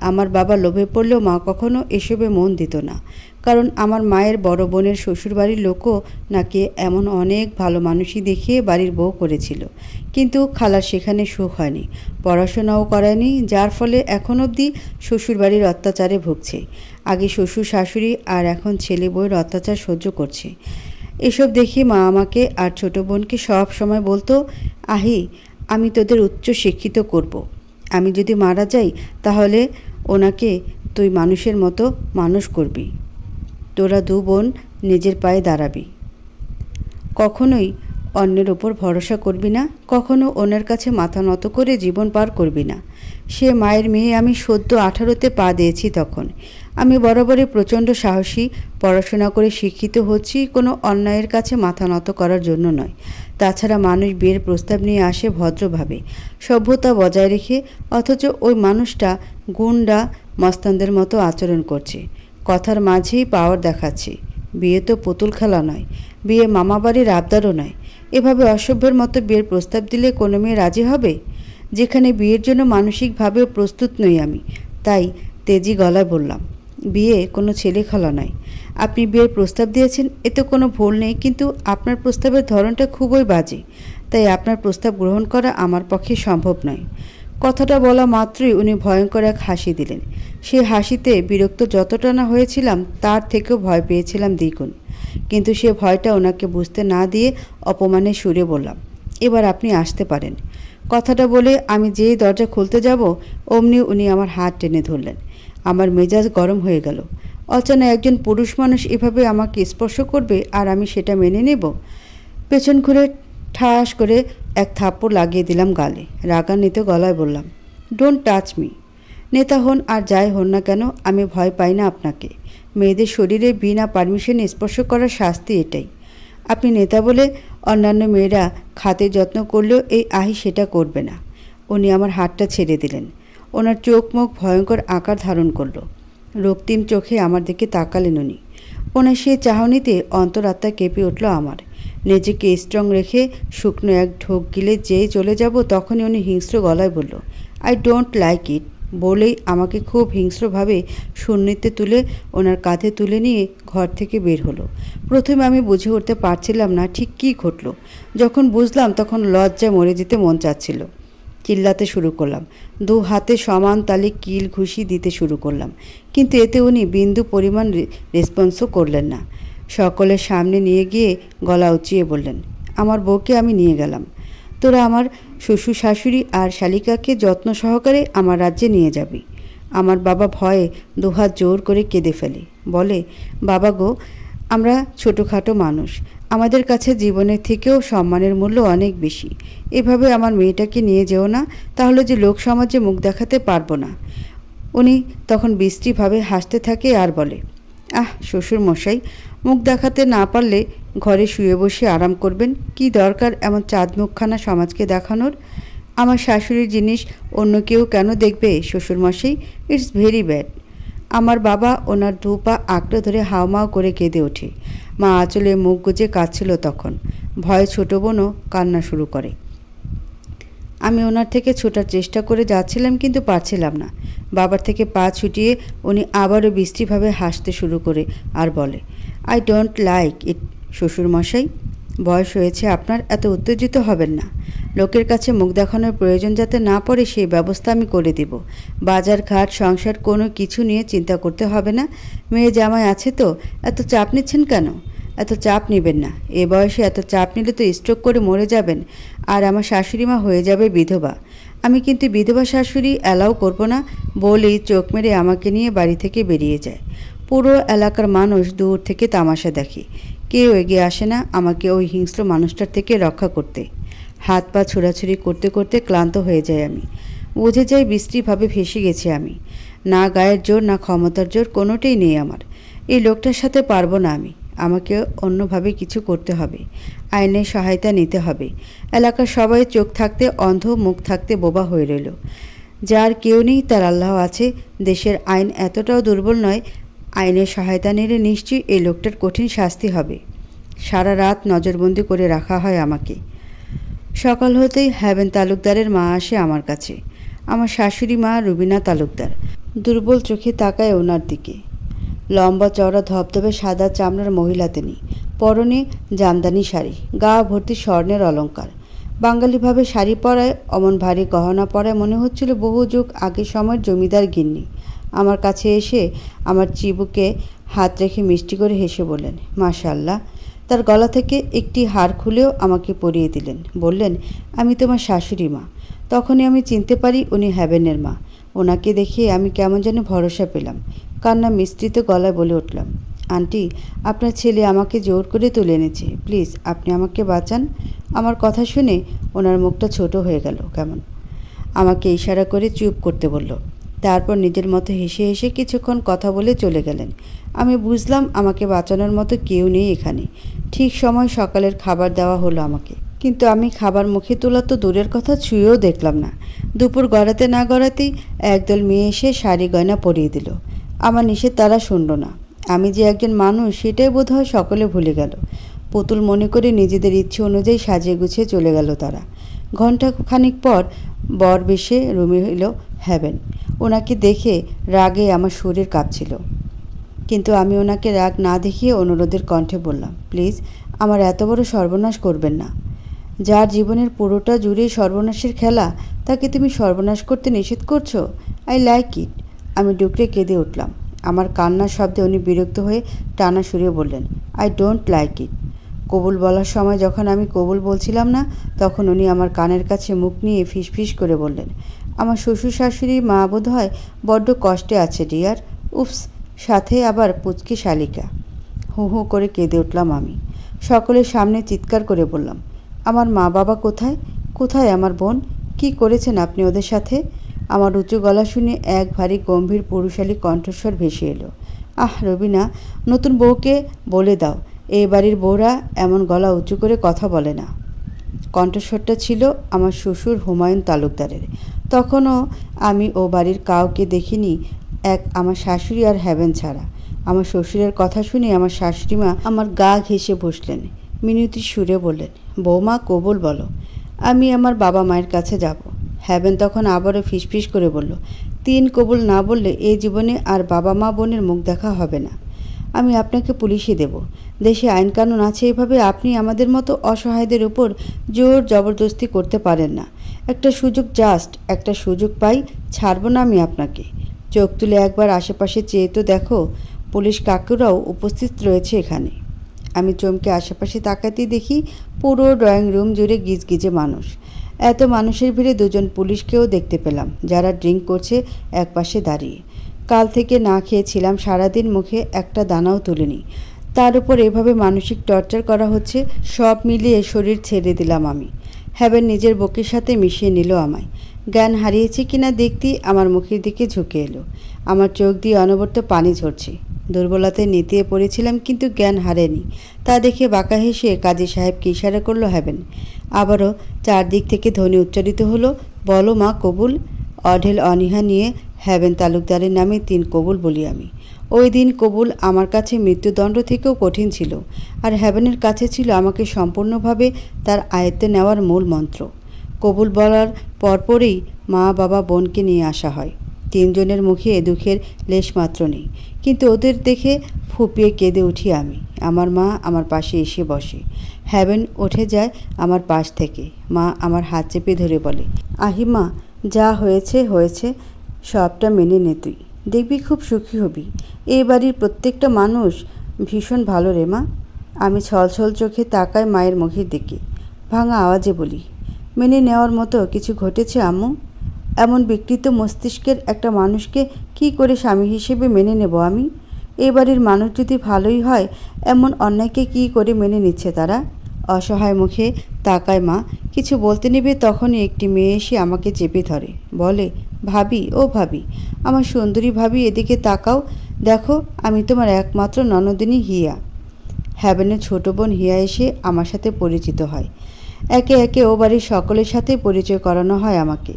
আমার বাবা লোভে পড়লেও মা কখনো এসবে মন দিত না কারণ আমার মায়ের বড় বোনের শ্বশুরবাড়ির লোকও নাকি এমন অনেক ভালো মানুষই দেখিয়ে বাড়ির বউ করেছিল কিন্তু খালার সেখানে সুখ হয়নি পড়াশোনাও করেনি যার ফলে এখন অবধি শ্বশুরবাড়ির অত্যাচারে ভুগছে আগে শ্বশুর শাশুড়ি আর এখন ছেলে বউয়ের অত্যাচার সহ্য করছে এসব দেখে মা আমাকে আর ছোট বোনকে সব সময় বলতো আহি আমি তোদের উচ্চ শিক্ষিত করব। আমি যদি মারা যাই তাহলে ওনাকে তুই মানুষের মতো মানুষ করবি তোরা দু বোন নিজের পায়ে দাঁড়াবি কখনোই অন্যের ওপর ভরসা করবি না কখনো ওনার কাছে মাথা নত করে জীবন পার করবি না সে মায়ের মেয়ে আমি সদ্য আঠারোতে পা দিয়েছি তখন আমি বরাবরই প্রচণ্ড সাহসী পড়াশোনা করে শিক্ষিত হচ্ছি কোনো অন্যায়ের কাছে মাথা নত করার জন্য নয় তাছাড়া মানুষ বিয়ের প্রস্তাব নিয়ে আসে ভদ্রভাবে সভ্যতা বজায় রেখে অথচ ওই মানুষটা গুন্ডা মস্তানদের মতো আচরণ করছে কথার মাঝেই পাওয়ার দেখাচ্ছে বিয়ে তো পুতুল খেলা নয় বিয়ে মামাবাড়ির আবদারও নয় এভাবে অসভ্যের মতো বিয়ের প্রস্তাব দিলে কোনো মেয়ে রাজি হবে যেখানে বিয়ের জন্য মানসিকভাবেও প্রস্তুত নই আমি তাই তেজি গলায় বললাম বিয়ে কোনো ছেলে খেলা নয় আপনি বিয়ের প্রস্তাব দিয়েছেন এতে কোনো ভুল নেই কিন্তু আপনার প্রস্তাবের ধরনটা খুবই বাজে তাই আপনার প্রস্তাব গ্রহণ করা আমার পক্ষে সম্ভব নয় কথাটা বলা মাত্রই উনি ভয়ঙ্কর এক হাসি দিলেন সে হাসিতে বিরক্ত যতটা না হয়েছিলাম তার থেকেও ভয় পেয়েছিলাম দ্বিগুণ কিন্তু সে ভয়টা ওনাকে বুঝতে না দিয়ে অপমানে সুরে বললাম এবার আপনি আসতে পারেন কথাটা বলে আমি যেই দরজা খুলতে যাব অমনি উনি আমার হাত টেনে ধরলেন আমার মেজাজ গরম হয়ে গেল অচেনা একজন পুরুষ মানুষ এভাবে আমাকে স্পর্শ করবে আর আমি সেটা মেনে নেব পেছন ঘুরে ঠাস করে এক থাপ্পড় লাগিয়ে দিলাম গালে রাগান্বিত গলায় বললাম ডোন্ট টাচ মি নেতা হন আর যাই হন না কেন আমি ভয় পাই না আপনাকে মেয়েদের শরীরে বিনা পারমিশনে স্পর্শ করার শাস্তি এটাই আপনি নেতা বলে অন্যান্য মেয়েরা খাতে যত্ন করলেও এই আহি সেটা করবে না উনি আমার হাতটা ছেড়ে দিলেন ওনার চোখ মুখ ভয়ঙ্কর আকার ধারণ করল রক্তিম চোখে আমার দিকে তাকালেন উনি ওনার সেই চাহনিতে অন্তরাত্মা কেঁপে উঠল আমার নিজেকে স্ট্রং রেখে শুকনো এক ঢোক গিলে যেয়ে চলে যাব তখনই উনি হিংস্র গলায় বলল আই ডোন্ট লাইক ইট বলেই আমাকে খুব হিংস্রভাবে শূন্যতে তুলে ওনার কাঁধে তুলে নিয়ে ঘর থেকে বের হলো প্রথমে আমি বুঝে উঠতে পারছিলাম না ঠিক কী ঘটল যখন বুঝলাম তখন লজ্জা মরে যেতে মন চাচ্ছিল চিল্লাতে শুরু করলাম দু হাতে সমান তালে কিল ঘুষি দিতে শুরু করলাম কিন্তু এতে উনি বিন্দু পরিমাণ রেসপন্সও করলেন না সকলের সামনে নিয়ে গিয়ে গলা উঁচিয়ে বললেন আমার বউকে আমি নিয়ে গেলাম তোরা আমার শ্বশুর শাশুড়ি আর শালিকাকে যত্ন সহকারে আমার রাজ্যে নিয়ে যাবি আমার বাবা ভয়ে দুহাত জোর করে কেঁদে ফেলে বলে বাবা গো আমরা ছোটোখাটো মানুষ আমাদের কাছে জীবনের থেকেও সম্মানের মূল্য অনেক বেশি এভাবে আমার মেয়েটাকে নিয়ে যেও না তাহলে যে লোক সমাজে মুখ দেখাতে পারবো না উনি তখন বৃষ্টিভাবে হাসতে থাকে আর বলে আহ শ্বশুর মশাই মুখ দেখাতে না পারলে ঘরে শুয়ে বসে আরাম করবেন কি দরকার এমন চাঁদ মুখখানা সমাজকে দেখানোর আমার শাশুড়ির জিনিস অন্য কেউ কেন দেখবে শ্বশুরমশাই ইটস ভেরি ব্যাড আমার বাবা ওনার দুপা আঁকড়ে ধরে হাওমাও করে কেঁদে ওঠে মা আঁচলে মুখ গুজে কাঁদছিল তখন ভয়ে ছোটো বোনও কান্না শুরু করে আমি ওনার থেকে ছোটার চেষ্টা করে যাচ্ছিলাম কিন্তু পারছিলাম না বাবার থেকে পা ছুটিয়ে উনি আবারও বিস্তৃভাবে হাসতে শুরু করে আর বলে আই ডোন্ট লাইক ইট শ্বশুরমশাই বয়স হয়েছে আপনার এত উত্তেজিত হবেন না লোকের কাছে মুখ দেখানোর প্রয়োজন যাতে না পড়ে সেই ব্যবস্থা আমি করে দেব বাজার ঘাট সংসার কোনো কিছু নিয়ে চিন্তা করতে হবে না মেয়ে জামাই আছে তো এত চাপ নিচ্ছেন কেন এত চাপ নেবেন না এ বয়সে এত চাপ নিলে তো স্ট্রোক করে মরে যাবেন আর আমার শাশুড়ি মা হয়ে যাবে বিধবা আমি কিন্তু বিধবা শাশুড়ি অ্যালাউ করব না বলেই চোখ মেরে আমাকে নিয়ে বাড়ি থেকে বেরিয়ে যায় পুরো এলাকার মানুষ দূর থেকে তামাশা দেখে কেউ এগিয়ে আসে না আমাকে ওই হিংস্র মানুষটার থেকে রক্ষা করতে হাত পা ছোড়াছুড়ি করতে করতে ক্লান্ত হয়ে যাই আমি বুঝে যাই বিশ্রীভাবে ভেসে গেছি আমি না গায়ের জোর না ক্ষমতার জোর কোনোটাই নেই আমার এই লোকটার সাথে পারবো না আমি আমাকে অন্যভাবে কিছু করতে হবে আইনের সহায়তা নিতে হবে এলাকার সবাই চোখ থাকতে অন্ধ মুখ থাকতে বোবা হয়ে রইল যার কেউ নেই তার আল্লাহ আছে দেশের আইন এতটাও দুর্বল নয় আইনের সহায়তা নিলে নিশ্চয়ই এই লোকটার কঠিন শাস্তি হবে সারা রাত নজরবন্দি করে রাখা হয় আমাকে সকাল হতেই হ্যাভেন তালুকদারের মা আসে আমার কাছে আমার শাশুড়ি মা রুবিনা তালুকদার দুর্বল চোখে তাকায় ওনার দিকে লম্বা চওড়া ধবধবে সাদা চামড়ার মহিলা তিনি পরনে জামদানি শাড়ি গা ভর্তি স্বর্ণের অলঙ্কার বাঙালিভাবে শাড়ি পরায় অমন ভারী গহনা পরায় মনে হচ্ছিল বহু যুগ আগে সময়ের জমিদার গিন্নি আমার কাছে এসে আমার চিবুকে হাত রেখে মিষ্টি করে হেসে বললেন মাশাল্লাহ তার গলা থেকে একটি হার খুলেও আমাকে পরিয়ে দিলেন বললেন আমি তোমার শাশুড়ি মা তখনই আমি চিনতে পারি উনি হ্যাবেনের মা ওনাকে দেখে আমি কেমন যেন ভরসা পেলাম কান্না মিস্ত্রিত গলায় বলে উঠলাম আন্টি আপনার ছেলে আমাকে জোর করে তুলে এনেছে প্লিজ আপনি আমাকে বাঁচান আমার কথা শুনে ওনার মুখটা ছোট হয়ে গেল কেমন আমাকে ইশারা করে চুপ করতে বলল তারপর নিজের মতো হেসে হেসে কিছুক্ষণ কথা বলে চলে গেলেন আমি বুঝলাম আমাকে বাঁচানোর মতো কেউ নেই এখানে ঠিক সময় সকালের খাবার দেওয়া হলো আমাকে কিন্তু আমি খাবার মুখে তোলা তো দূরের কথা ছুঁয়েও দেখলাম না দুপুর গড়াতে না গড়াতেই একদল মেয়ে এসে শাড়ি গয়না পরিয়ে দিল আমার নিষেধ তারা শুনল না আমি যে একজন মানুষ সেটাই বোধহয় সকলে ভুলে গেল পুতুল মনে করে নিজেদের ইচ্ছে অনুযায়ী সাজিয়ে গুছিয়ে চলে গেল তারা ঘণ্টা খানিক পর বর বেশে রুমে হইল হ্যাভেন ওনাকে দেখে রাগে আমার শরীর কাঁপছিল কিন্তু আমি ওনাকে রাগ না দেখিয়ে অনুরোধের কণ্ঠে বললাম প্লিজ আমার এত বড় সর্বনাশ করবেন না যার জীবনের পুরোটা জুড়েই সর্বনাশের খেলা তাকে তুমি সর্বনাশ করতে নিষেধ করছো আই লাইক ইট আমি ডুকরে কেঁদে উঠলাম আমার কান্নার শব্দে উনি বিরক্ত হয়ে টানা সরিয়ে বললেন আই ডোন্ট লাইক ইট কবুল বলার সময় যখন আমি কবুল বলছিলাম না তখন উনি আমার কানের কাছে মুখ নিয়ে ফিসফিস করে বললেন আমার শ্বশুর শাশুড়ি মা বোধ হয় বড্ড কষ্টে আছে ডিয়ার উফস সাথে আবার পুচকি শালিকা হু হু করে কেঁদে উঠলাম আমি সকলের সামনে চিৎকার করে বললাম আমার মা বাবা কোথায় কোথায় আমার বোন কি করেছেন আপনি ওদের সাথে আমার উঁচু গলা শুনে এক ভারী গম্ভীর পুরুষালী কণ্ঠস্বর ভেসে এলো আহ রবিনা নতুন বউকে বলে দাও এই বাড়ির বউরা এমন গলা উঁচু করে কথা বলে না কণ্ঠস্বরটা ছিল আমার শ্বশুর হুমায়ুন তালুকদারের তখনও আমি ও বাড়ির কাউকে দেখিনি এক আমার শাশুড়ি আর হ্যাভেন ছাড়া আমার শ্বশুরের কথা শুনে আমার শাশুড়িমা আমার গা ঘেঁষে বসলেন মিনতি সুরে বললেন বৌমা কবুল বলো আমি আমার বাবা মায়ের কাছে যাব হ্যাভেন তখন আবারও ফিসফিস করে বলল তিন কবুল না বললে এই জীবনে আর বাবা মা বোনের মুখ দেখা হবে না আমি আপনাকে পুলিশে দেব দেশে আইন কানুন আছে এভাবে আপনি আমাদের মতো অসহায়দের উপর জোর জবরদস্তি করতে পারেন না একটা সুযোগ জাস্ট একটা সুযোগ পাই ছাড়ব না আমি আপনাকে চোখ তুলে একবার আশেপাশে চেয়ে তো দেখো পুলিশ কাকুরাও উপস্থিত রয়েছে এখানে আমি চমকে আশেপাশে তাকাতেই দেখি পুরো ড্রয়িং রুম জুড়ে গিজগিজে মানুষ এত মানুষের ভিড়ে দুজন পুলিশকেও দেখতে পেলাম যারা ড্রিঙ্ক করছে একপাশে দাঁড়িয়ে কাল থেকে না খেয়েছিলাম সারাদিন মুখে একটা দানাও তুলিনি তার উপর এভাবে মানসিক টর্চার করা হচ্ছে সব মিলিয়ে শরীর ছেড়ে দিলাম আমি হ্যাবেন নিজের বকের সাথে মিশিয়ে নিল আমায় জ্ঞান হারিয়েছে কিনা দেখতেই আমার মুখের দিকে ঝুঁকে এলো আমার চোখ দিয়ে অনবরত পানি ঝরছে দুর্বলতায় নিতে পড়েছিলাম কিন্তু জ্ঞান হারেনি তা দেখে বাঁকা হেসে কাজী সাহেবকে ইশারা করলো হ্যাবেন আবারও চারদিক থেকে ধ্বনি উচ্চারিত হলো বলো মা কবুল অঢেল অনীহা নিয়ে হ্যাভেন তালুকদারের নামে তিন কবুল বলি আমি ওই দিন কবুল আমার কাছে মৃত্যুদণ্ড থেকেও কঠিন ছিল আর হ্যাভেনের কাছে ছিল আমাকে সম্পূর্ণভাবে তার আয়ত্তে নেওয়ার মূল মন্ত্র কবুল বলার পরপরই মা বাবা বোনকে নিয়ে আসা হয় তিনজনের মুখে এ দুঃখের লেশমাত্র নেই কিন্তু ওদের দেখে ফুপিয়ে কেঁদে উঠি আমি আমার মা আমার পাশে এসে বসে হ্যাভেন উঠে যায় আমার পাশ থেকে মা আমার হাত চেপে ধরে বলে আহিমা যা হয়েছে হয়েছে সবটা মেনে নে তুই দেখবি খুব সুখী হবি এই বাড়ির প্রত্যেকটা মানুষ ভীষণ ভালো রে মা আমি ছলছল চোখে তাকাই মায়ের মুখের দিকে ভাঙা আওয়াজে বলি মেনে নেওয়ার মতো কিছু ঘটেছে আম্মু এমন বিকৃত মস্তিষ্কের একটা মানুষকে কি করে স্বামী হিসেবে মেনে নেব আমি এ বাড়ির মানুষ যদি ভালোই হয় এমন অন্যায়কে কি করে মেনে নিচ্ছে তারা অসহায় মুখে তাকায় মা কিছু বলতে নেবে তখনই একটি মেয়ে এসে আমাকে চেপে ধরে বলে ভাবি ও ভাবি আমার সুন্দরী ভাবি এদিকে তাকাও দেখো আমি তোমার একমাত্র ননদিনী হিয়া হ্যাবেনের ছোট বোন হিয়া এসে আমার সাথে পরিচিত হয় একে একে ও বাড়ির সকলের সাথে পরিচয় করানো হয় আমাকে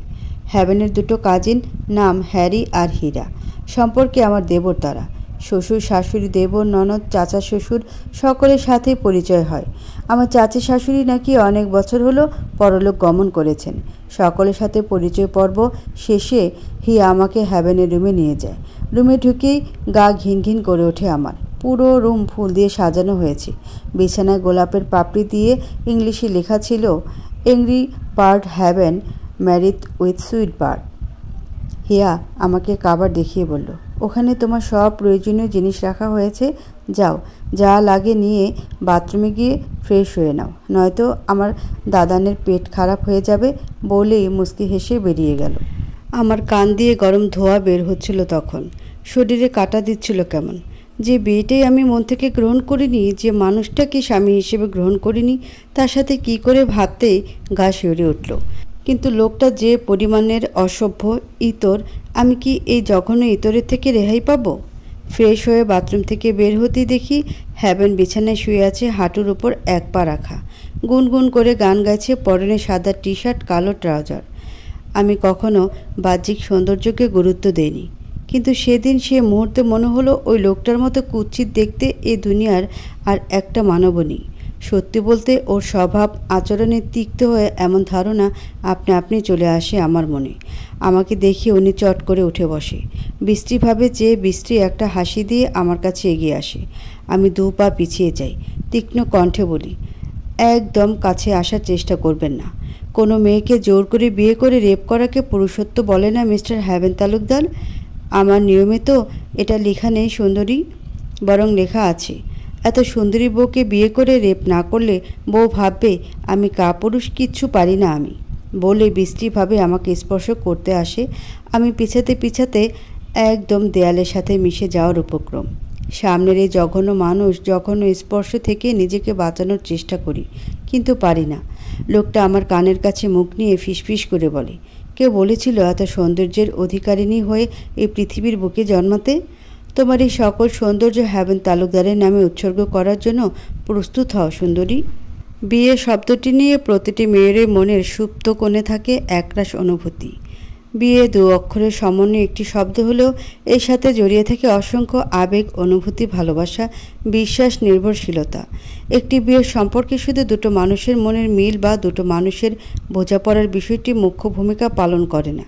হ্যাবেনের দুটো কাজিন নাম হ্যারি আর হীরা সম্পর্কে আমার দেবর তারা শ্বশুর শাশুড়ি দেবর ননদ চাচা শ্বশুর সকলের সাথে পরিচয় হয় আমার চাচি শাশুড়ি নাকি অনেক বছর হলো পরলোক গমন করেছেন সকলের সাথে পরিচয় পর্ব শেষে হি আমাকে হ্যাভেনের রুমে নিয়ে যায় রুমে ঢুকেই গা ঘিন ঘিন করে ওঠে আমার পুরো রুম ফুল দিয়ে সাজানো হয়েছে বিছানায় গোলাপের পাপড়ি দিয়ে ইংলিশে লেখা ছিল angry part haven married with sweet bird Hiya আমাকে কাবার দেখিয়ে বলল ওখানে তোমার সব প্রয়োজনীয় জিনিস রাখা হয়েছে যাও যা লাগে নিয়ে বাথরুমে গিয়ে ফ্রেশ হয়ে নাও নয়তো আমার দাদানের পেট খারাপ হয়ে যাবে বলেই মুসকি হেসে বেরিয়ে গেল আমার কান দিয়ে গরম ধোয়া বের হচ্ছিল তখন শরীরে কাটা দিচ্ছিল কেমন যে বিয়েটাই আমি মন থেকে গ্রহণ করিনি যে মানুষটাকে স্বামী হিসেবে গ্রহণ করিনি তার সাথে কি করে ভাবতেই গা শিউরে উঠল কিন্তু লোকটা যে পরিমাণের অসভ্য ইতর আমি কি এই জঘন্য ইতরের থেকে রেহাই পাবো ফ্রেশ হয়ে বাথরুম থেকে বের হতে দেখি হ্যাভেন বিছানায় শুয়ে আছে হাঁটুর উপর এক পা রাখা গুনগুন করে গান গাইছে পরনে সাদা টি শার্ট কালো ট্রাউজার আমি কখনো বাহ্যিক সৌন্দর্যকে গুরুত্ব দেইনি কিন্তু সেদিন সে মুহূর্তে মনে হলো ওই লোকটার মতো কুচ্ছিত দেখতে এ দুনিয়ার আর একটা মানবনী সত্যি বলতে ওর স্বভাব আচরণে তিক্ত হয়ে এমন ধারণা আপনি আপনি চলে আসে আমার মনে আমাকে দেখে উনি চট করে উঠে বসে বিশ্রীভাবে যে বিশ্রী একটা হাসি দিয়ে আমার কাছে এগিয়ে আসে আমি দু পা পিছিয়ে যাই তীক্ষ্ণ কণ্ঠে বলি একদম কাছে আসার চেষ্টা করবেন না কোনো মেয়েকে জোর করে বিয়ে করে রেপ করাকে পুরুষত্ব বলে না মিস্টার হ্যাভেন তালুকদার আমার নিয়মিত এটা লেখা নেই সুন্দরী বরং লেখা আছে এত সুন্দরী বউকে বিয়ে করে রেপ না করলে বউ ভাববে আমি কাপুরুষ কিচ্ছু পারি না আমি বলে বৃষ্টিভাবে আমাকে স্পর্শ করতে আসে আমি পিছাতে পিছাতে একদম দেয়ালের সাথে মিশে যাওয়ার উপক্রম সামনের এই জঘন্য মানুষ জঘন্য স্পর্শ থেকে নিজেকে বাঁচানোর চেষ্টা করি কিন্তু পারি না লোকটা আমার কানের কাছে মুখ নিয়ে ফিসফিস করে বলে কেউ বলেছিল এত সৌন্দর্যের অধিকারিণী হয়ে এই পৃথিবীর বুকে জন্মাতে তোমার এই সকল সৌন্দর্য হ্যাভেন তালুকদারের নামে উৎসর্গ করার জন্য প্রস্তুত হও সুন্দরী বিয়ে শব্দটি নিয়ে প্রতিটি মেয়েরই মনের সুপ্ত কোণে থাকে একরাশ অনুভূতি বিয়ে দু অক্ষরের সমন্বয় একটি শব্দ হলেও এর সাথে জড়িয়ে থাকে অসংখ্য আবেগ অনুভূতি ভালোবাসা বিশ্বাস নির্ভরশীলতা একটি বিয়ের সম্পর্কে শুধু দুটো মানুষের মনের মিল বা দুটো মানুষের বোঝাপড়ার বিষয়টি মুখ্য ভূমিকা পালন করে না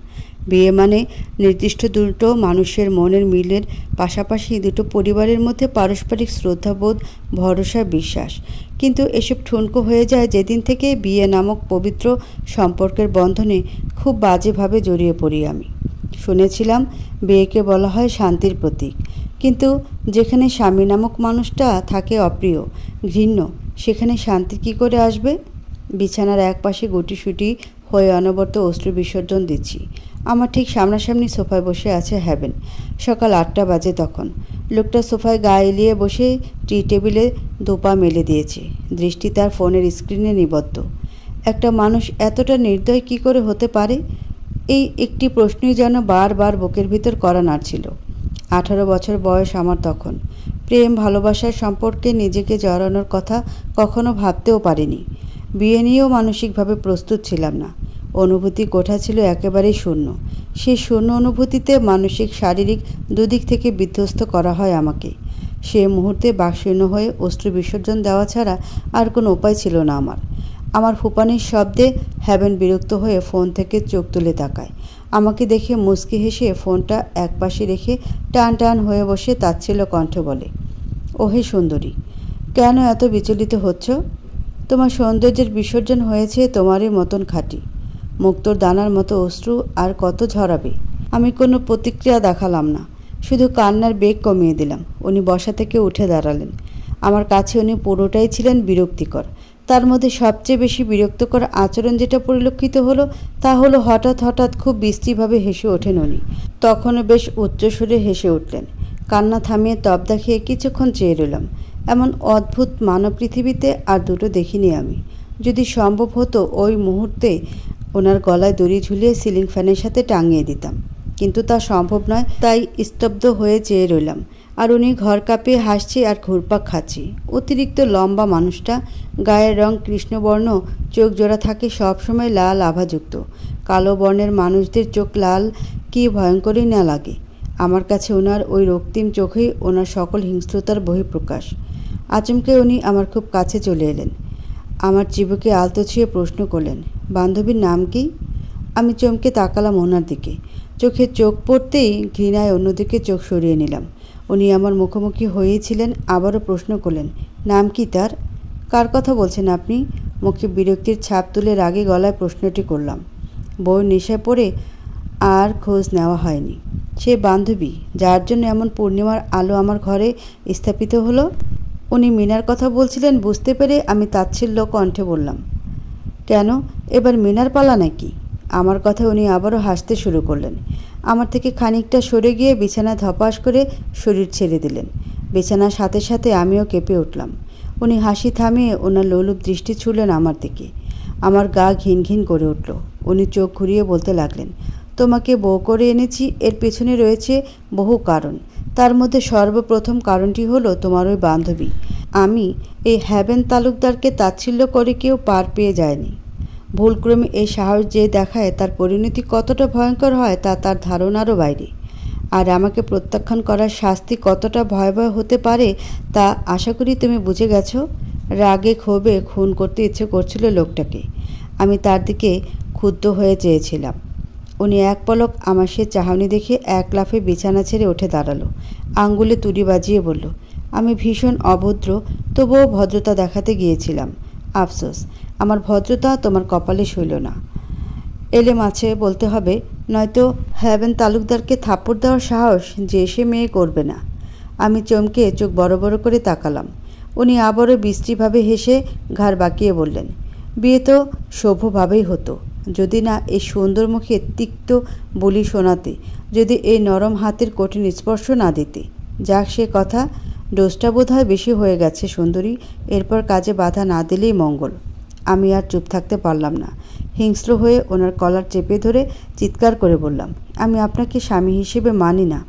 বিয়ে মানে নির্দিষ্ট দুটো মানুষের মনের মিলের পাশাপাশি দুটো পরিবারের মধ্যে পারস্পরিক শ্রদ্ধাবোধ ভরসা বিশ্বাস কিন্তু এসব ঠুনকো হয়ে যায় যেদিন থেকে বিয়ে নামক পবিত্র সম্পর্কের বন্ধনে খুব বাজেভাবে জড়িয়ে পড়ি আমি শুনেছিলাম বিয়েকে বলা হয় শান্তির প্রতীক কিন্তু যেখানে স্বামী নামক মানুষটা থাকে অপ্রিয় ঘৃণ্য সেখানে শান্তি কি করে আসবে বিছানার এক পাশে সুটি হয়ে অনবরত অশ্রু বিসর্জন দিচ্ছি আমার ঠিক সামনাসামনি সোফায় বসে আছে হ্যাভেন সকাল আটটা বাজে তখন লোকটা সোফায় গা এলিয়ে বসে টি টেবিলে দোপা মেলে দিয়েছে দৃষ্টি তার ফোনের স্ক্রিনে নিবদ্ধ একটা মানুষ এতটা নির্দয় কি করে হতে পারে এই একটি প্রশ্নই যেন বারবার বুকের ভিতর করা ছিল আঠারো বছর বয়স আমার তখন প্রেম ভালোবাসার সম্পর্কে নিজেকে জড়ানোর কথা কখনো ভাবতেও পারিনি বিয়ে নিয়েও মানসিকভাবে প্রস্তুত ছিলাম না অনুভূতি কোঠা ছিল একেবারেই শূন্য সেই শূন্য অনুভূতিতে মানসিক শারীরিক দুদিক থেকে বিধ্বস্ত করা হয় আমাকে সে মুহূর্তে বাকশূন্য হয়ে অশ্রু বিসর্জন দেওয়া ছাড়া আর কোনো উপায় ছিল না আমার আমার ফুপানির শব্দে হ্যাভেন বিরক্ত হয়ে ফোন থেকে চোখ তুলে তাকায় আমাকে দেখে মুচকি হেসে ফোনটা এক পাশে রেখে টান টান হয়ে বসে তাচ্ছিল কণ্ঠ বলে ওহে সুন্দরী কেন এত বিচলিত হচ্ছ তোমার সৌন্দর্যের বিসর্জন হয়েছে তোমারই মতন খাঁটি মুক্তর দানার মতো অশ্রু আর কত ঝরাবে আমি কোনো প্রতিক্রিয়া দেখালাম না শুধু কান্নার বেগ কমিয়ে দিলাম উনি বসা থেকে উঠে দাঁড়ালেন আমার কাছে উনি পুরোটাই ছিলেন বিরক্তিকর তার মধ্যে সবচেয়ে বেশি বিরক্তকর আচরণ যেটা পরিলক্ষিত হলো তা হলো হঠাৎ হঠাৎ খুব বিস্তৃভাবে হেসে ওঠেন উনি তখনও বেশ উচ্চস্বরে হেসে উঠলেন কান্না থামিয়ে তপ দেখিয়ে কিছুক্ষণ চেয়ে রইলাম এমন অদ্ভুত মানব পৃথিবীতে আর দুটো দেখিনি আমি যদি সম্ভব হতো ওই মুহূর্তে ওনার গলায় দড়ি ঝুলিয়ে সিলিং ফ্যানের সাথে টাঙিয়ে দিতাম কিন্তু তা সম্ভব নয় তাই স্তব্ধ হয়ে চেয়ে রইলাম আর উনি ঘর কাঁপিয়ে হাসছি আর ঘুরপাক খাচ্ছি অতিরিক্ত লম্বা মানুষটা গায়ের রং কৃষ্ণবর্ণ চোখ জোড়া থাকে সবসময় লাল আভাযুক্ত কালো বর্ণের মানুষদের চোখ লাল কি ভয়ঙ্করই না লাগে আমার কাছে ওনার ওই রক্তিম চোখেই ওনার সকল হিংস্রতার বহিঃপ্রকাশ আচমকে উনি আমার খুব কাছে চলে এলেন আমার চিবুকে আলতো ছুঁয়ে প্রশ্ন করলেন বান্ধবীর নাম কি আমি চমকে তাকালাম ওনার দিকে চোখে চোখ পড়তেই ঘৃণায় অন্যদিকে চোখ সরিয়ে নিলাম উনি আমার মুখোমুখি হয়েছিলেন আবারও প্রশ্ন করলেন নাম কি তার কার কথা বলছেন আপনি মুখে বিরক্তির ছাপ তুলে রাগে গলায় প্রশ্নটি করলাম বউ নেশায় পড়ে আর খোঁজ নেওয়া হয়নি সে বান্ধবী যার জন্য এমন পূর্ণিমার আলো আমার ঘরে স্থাপিত হলো উনি মিনার কথা বলছিলেন বুঝতে পেরে আমি তাচ্ছিল্য কণ্ঠে বললাম কেন এবার মিনার পালা নাকি আমার কথা উনি আবারও হাসতে শুরু করলেন আমার থেকে খানিকটা সরে গিয়ে বিছানা ধপাস করে শরীর ছেড়ে দিলেন বিছানার সাথে সাথে আমিও কেঁপে উঠলাম উনি হাসি থামিয়ে ওনার লোলুপ দৃষ্টি ছুড়লেন আমার দিকে আমার গা ঘিন ঘিন করে উঠল উনি চোখ ঘুরিয়ে বলতে লাগলেন তোমাকে বউ করে এনেছি এর পেছনে রয়েছে বহু কারণ তার মধ্যে সর্বপ্রথম কারণটি হলো তোমার ওই বান্ধবী আমি এই হ্যাবেন তালুকদারকে তাচ্ছিল্য করে কেউ পার পেয়ে যায়নি ভুলক্রমে এই সাহস যে দেখায় তার পরিণতি কতটা ভয়ঙ্কর হয় তা তার ধারণারও বাইরে আর আমাকে প্রত্যাখ্যান করার শাস্তি কতটা ভয়াবহ হতে পারে তা আশা করি তুমি বুঝে গেছো রাগে ক্ষোভে খুন করতে ইচ্ছে করছিল লোকটাকে আমি তার দিকে ক্ষুব্ধ হয়ে চেয়েছিলাম উনি এক পলক আমার সে চাহনি দেখে এক লাফে বিছানা ছেড়ে উঠে দাঁড়ালো আঙ্গুলে তুড়ি বাজিয়ে বলল আমি ভীষণ অভদ্র তবুও ভদ্রতা দেখাতে গিয়েছিলাম আফসোস আমার ভদ্রতা তোমার কপালে শৈল না এলে মাছে বলতে হবে নয়তো হ্যাভেন তালুকদারকে থাপ্পড় দেওয়ার সাহস যে সে মেয়ে করবে না আমি চমকে চোখ বড় বড় করে তাকালাম উনি আবারও বিশ্রীভাবে হেসে ঘাড় বাঁকিয়ে বললেন বিয়ে তো শোভভাবেই হতো যদি না এই সুন্দর মুখের তিক্ত বলি শোনাতে যদি এই নরম হাতের কঠিন স্পর্শ না দিতে যাক সে কথা ডোজটা বোধ হয় বেশি হয়ে গেছে সুন্দরী এরপর কাজে বাধা না দিলেই মঙ্গল আমি আর চুপ থাকতে পারলাম না হিংস্র হয়ে ওনার কলার চেপে ধরে চিৎকার করে বললাম আমি আপনাকে স্বামী হিসেবে মানি না